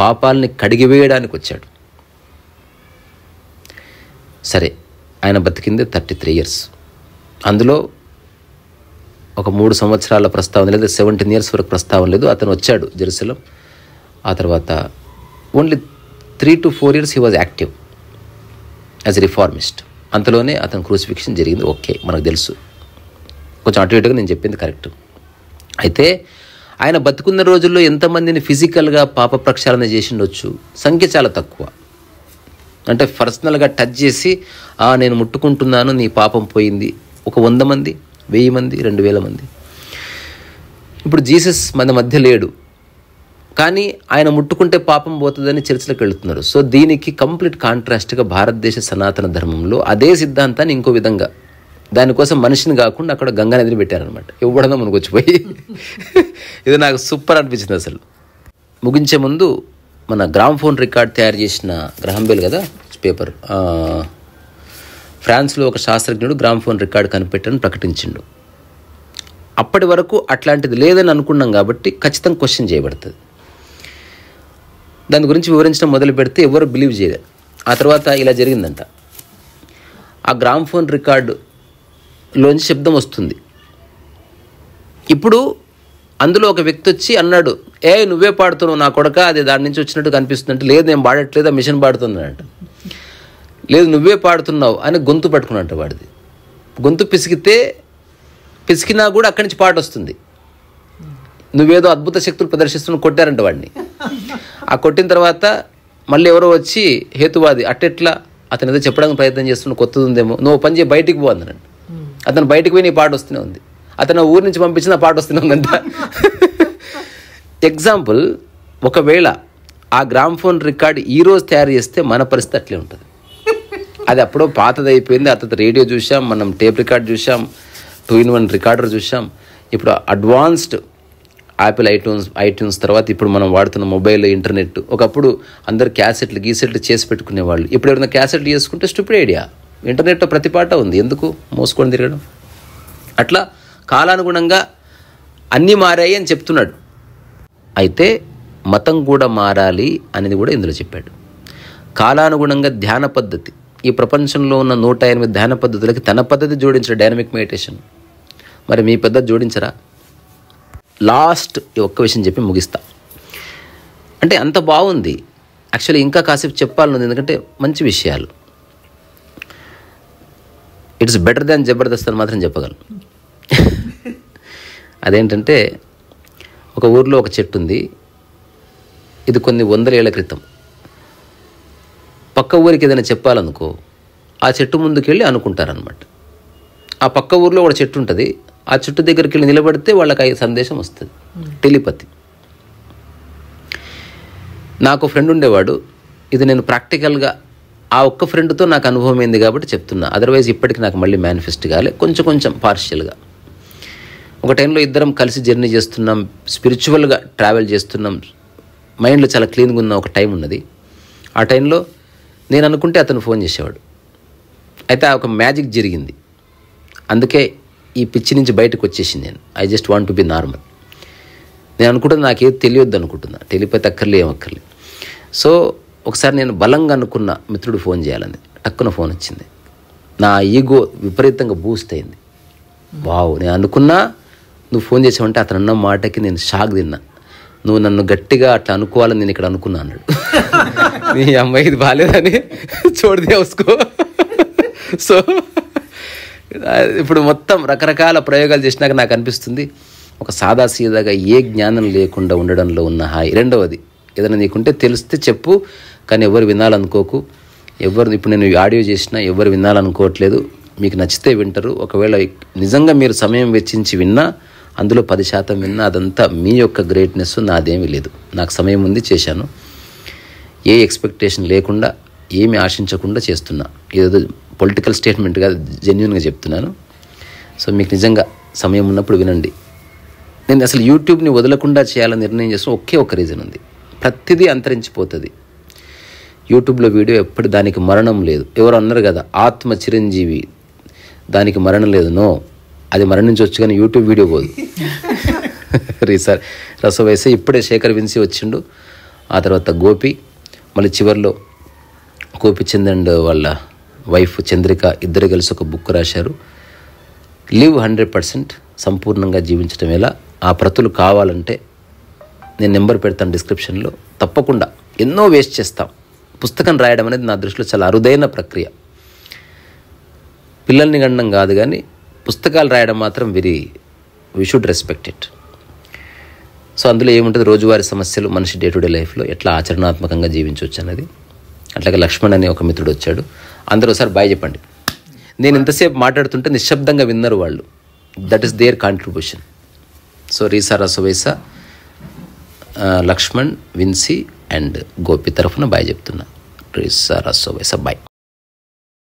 పాపాలని కడిగివేయడానికి వచ్చాడు సరే ఆయన బతికిందే థర్టీ త్రీ ఇయర్స్ అందులో ఒక మూడు సంవత్సరాల ప్రస్తావన లేదు సెవెంటీన్ ఇయర్స్ వరకు ప్రస్తావన లేదు అతను వచ్చాడు జెరూసలం ఆ తర్వాత only three to four years he was active as reformist అంతలోనే అతను క్రూసిఫిక్షన్ జరిగింది ఓకే మనకు తెలుసు కొంచెం అటు ఇటుగా నేను చెప్పింది కరెక్ట్ అయితే ఆయన బతుకున్న రోజుల్లో ఎంతమందిని ఫిజికల్గా పాప ప్రక్షాళన చేసిండొచ్చు సంఖ్య చాలా తక్కువ అంటే పర్సనల్గా టచ్ చేసి నేను ముట్టుకుంటున్నాను నీ పాపం పోయింది ఒక వంద మంది వెయ్యి మంది రెండు వేల మంది ఇప్పుడు జీసస్ మన మధ్య లేడు కానీ ఆయన ముట్టుకుంటే పాపం పోతుందని చర్చలకు వెళుతున్నారు సో దీనికి కంప్లీట్ కాంట్రాస్ట్గా భారతదేశ సనాతన ధర్మంలో అదే సిద్ధాంతాన్ని ఇంకో విధంగా దానికోసం మనిషిని కాకుండా అక్కడ గంగా నదిని పెట్టారనమాట ఇవ్వడమే మనకు వచ్చిపోయి ఇది నాకు సూపర్ అనిపించింది అసలు ముగించే ముందు మన గ్రామ్ ఫోన్ రికార్డ్ తయారు చేసిన గ్రహం బెల్ కదా పేపర్ ఫ్రాన్స్లో ఒక శాస్త్రజ్ఞుడు గ్రామ్ ఫోన్ రికార్డ్ కనిపెట్టని ప్రకటించిండు అప్పటి వరకు అట్లాంటిది లేదని అనుకున్నాం కాబట్టి ఖచ్చితంగా క్వశ్చన్ చేయబడుతుంది దాని గురించి వివరించడం మొదలు పెడితే ఎవరు బిలీవ్ చేయలేదు ఆ తర్వాత ఇలా జరిగిందంట ఆ గ్రామ్ ఫోన్ రికార్డులోంచి శబ్దం వస్తుంది ఇప్పుడు అందులో ఒక వ్యక్తి వచ్చి అన్నాడు ఏ నువ్వే పాడుతున్నావు నా కొడక అది దాని నుంచి వచ్చినట్టు కనిపిస్తుందంటే లేదు నేను పాడట్లేదు ఆ మిషన్ పాడుతున్నాడు లేదు నువ్వే పాడుతున్నావు అని గొంతు పట్టుకున్నట్టు వాడిది గొంతు పిసికితే పిసికినా కూడా అక్కడి నుంచి పాట వస్తుంది నువ్వేదో అద్భుత శక్తులు ప్రదర్శిస్తున్న కొట్టారంట వాడిని ఆ కొట్టిన తర్వాత మళ్ళీ ఎవరో వచ్చి హేతువాది అట్టెట్లా అతను ఏదో చెప్పడానికి ప్రయత్నం చేస్తున్న కొత్తది ఉందేమో నువ్వు పని చేయి బయటికి పోవాలి అతను బయటికి పోయి నీ పాట వస్తూనే ఉంది అతను ఊరి నుంచి పంపించిన పాట వస్తున్నానంట ఎగ్జాంపుల్ ఒకవేళ ఆ గ్రామ్ ఫోన్ రికార్డ్ ఈరోజు తయారు చేస్తే మన పరిస్థితి అట్లే ఉంటుంది అది అప్పుడో పాతది అయిపోయింది అతను రేడియో చూసాం మనం టేప్ రికార్డ్ చూసాం టూ ఇన్ వన్ రికార్డర్ చూసాం ఇప్పుడు అడ్వాన్స్డ్ యాపిల్ ఐట్యూన్స్ ఐట్యూన్స్ తర్వాత ఇప్పుడు మనం వాడుతున్న మొబైల్ ఇంటర్నెట్ ఒకప్పుడు అందరు క్యాసెట్లు గీసెట్లు చేసి పెట్టుకునేవాళ్ళు ఇప్పుడు ఎవరైనా క్యాసెట్లు చేసుకుంటే స్టూపిడ్ ఐడియా ఇంటర్నెట్లో ప్రతి పాట ఉంది ఎందుకు మోసుకొని తిరగడం అట్లా కాలానుగుణంగా అన్నీ మారాయి అని చెప్తున్నాడు అయితే మతం కూడా మారాలి అనేది కూడా ఇందులో చెప్పాడు కాలానుగుణంగా ధ్యాన పద్ధతి ఈ ప్రపంచంలో ఉన్న నూట ఎనిమిది ధ్యాన పద్ధతులకి తన పద్ధతి జోడించరు డైనమిక్ మెడిటేషన్ మరి మీ పెద్ద జోడించరా లాస్ట్ ఒక్క విషయం చెప్పి ముగిస్తా అంటే అంత బాగుంది యాక్చువల్లీ ఇంకా కాసేపు చెప్పాలనుంది ఎందుకంటే మంచి విషయాలు ఇట్స్ బెటర్ దాన్ జబర్దస్త్ అని మాత్రం చెప్పగలను అదేంటంటే ఒక ఊర్లో ఒక చెట్టు ఉంది ఇది కొన్ని వందల ఏళ్ల క్రితం పక్క ఊరికి ఏదైనా చెప్పాలనుకో ఆ చెట్టు ముందుకెళ్ళి అనుకుంటారనమాట ఆ పక్క ఊర్లో ఒక చెట్టు ఉంటుంది ఆ చెట్టు దగ్గరికి వెళ్ళి నిలబడితే వాళ్ళకి ఆ సందేశం వస్తుంది టెలిపతి నాకు ఫ్రెండ్ ఉండేవాడు ఇది నేను ప్రాక్టికల్గా ఆ ఒక్క ఫ్రెండ్తో నాకు అనుభవం అయింది కాబట్టి చెప్తున్నా అదర్వైజ్ ఇప్పటికి నాకు మళ్ళీ మేనిఫెస్ట్ కాలే కొంచెం కొంచెం పార్షియల్గా ఒక టైంలో ఇద్దరం కలిసి జర్నీ చేస్తున్నాం స్పిరిచువల్గా ట్రావెల్ చేస్తున్నాం మైండ్లో చాలా క్లీన్గా ఉన్న ఒక టైం ఉన్నది ఆ టైంలో నేను అనుకుంటే అతను ఫోన్ చేసేవాడు అయితే ఒక మ్యాజిక్ జరిగింది అందుకే ఈ పిచ్చి నుంచి బయటకు వచ్చేసింది నేను I just want to be normal నేను అనుకుంటున్నా నాకేది తెలియొద్దు అనుకుంటున్నా తెలియపోతే అక్కర్లే ఏమక్కర్లే సో ఒకసారి నేను బలంగా అనుకున్న మిత్రుడు ఫోన్ చేయాలని టక్కున ఫోన్ వచ్చింది నా ఈగో విపరీతంగా బూస్ట్ అయింది వావ్ నేను అనుకున్నా నువ్వు ఫోన్ చేసావంటే అతను అన్న మాటకి నేను షాక్ తిన్నా నువ్వు నన్ను గట్టిగా అట్లా అనుకోవాలని నేను ఇక్కడ అనుకున్నా అన్నాడు *laughs* నీ అమ్మాయి ఇది బాగాలేదని చూడదే వసుకో సో ఇప్పుడు మొత్తం రకరకాల ప్రయోగాలు చేసినాక నాకు అనిపిస్తుంది ఒక సాదా సీదాగా ఏ జ్ఞానం లేకుండా ఉండడంలో ఉన్న హాయి రెండవది ఏదైనా నీకుంటే తెలిస్తే చెప్పు కానీ ఎవరు వినాలనుకోకు ఎవరు ఇప్పుడు నేను ఆడియో చేసినా ఎవరు వినాలనుకోవట్లేదు మీకు నచ్చితే వింటారు ఒకవేళ నిజంగా మీరు సమయం వెచ్చించి విన్నా అందులో పది శాతం విన్నా అదంతా మీ యొక్క గ్రేట్నెస్ నాదేమీ లేదు నాకు సమయం ఉంది చేశాను ఏ ఎక్స్పెక్టేషన్ లేకుండా ఏమి ఆశించకుండా చేస్తున్నా ఏదో పొలిటికల్ స్టేట్మెంట్గా జెన్యున్గా చెప్తున్నాను సో మీకు నిజంగా సమయం ఉన్నప్పుడు వినండి నేను అసలు యూట్యూబ్ని వదలకుండా చేయాలని నిర్ణయం చేసిన ఒకే ఒక రీజన్ ఉంది ప్రతిదీ అంతరించిపోతుంది యూట్యూబ్లో వీడియో ఎప్పుడు దానికి మరణం లేదు ఎవరు అన్నారు కదా ఆత్మ చిరంజీవి దానికి మరణం లేదు నో అది మన నుంచి వచ్చి కానీ యూట్యూబ్ వీడియో పోదు *laughs* రీసార్ రసం వేసి ఇప్పుడే శేఖర్ వినిసి వచ్చిండు ఆ తర్వాత గోపి మళ్ళీ చివరిలో గోపి చంద్రండ్ వాళ్ళ వైఫ్ చంద్రిక ఇద్దరు కలిసి ఒక బుక్ రాశారు లివ్ హండ్రెడ్ పర్సెంట్ సంపూర్ణంగా జీవించడం ఎలా ఆ ప్రతులు కావాలంటే నేను నెంబర్ పెడతాను డిస్క్రిప్షన్లో తప్పకుండా ఎన్నో వేస్ట్ చేస్తాం పుస్తకం రాయడం అనేది నా దృష్టిలో చాలా అరుదైన ప్రక్రియ పిల్లల్ని గండం కాదు కానీ పుస్తకాలు రాయడం మాత్రం very we should respect it so అందులో ఏముంటుంది రోజువారీ సమస్యలు మనిషి డే టు డే లైఫ్లో ఎట్లా ఆచరణాత్మకంగా జీవించవచ్చు అన్నది అట్లాగే లక్ష్మణ్ అనే ఒక మిత్రుడు వచ్చాడు అందరూ ఒకసారి బాయ్ చెప్పండి నేను ఇంతసేపు మాట్లాడుతుంటే నిశ్శబ్దంగా విన్నారు వాళ్ళు that is their contribution so రీసా రసవేస లక్ష్మణ్ విన్సీ అండ్ గోపి తరఫున బాయ్ చెప్తున్నా రీసా రసోవేస బాయ్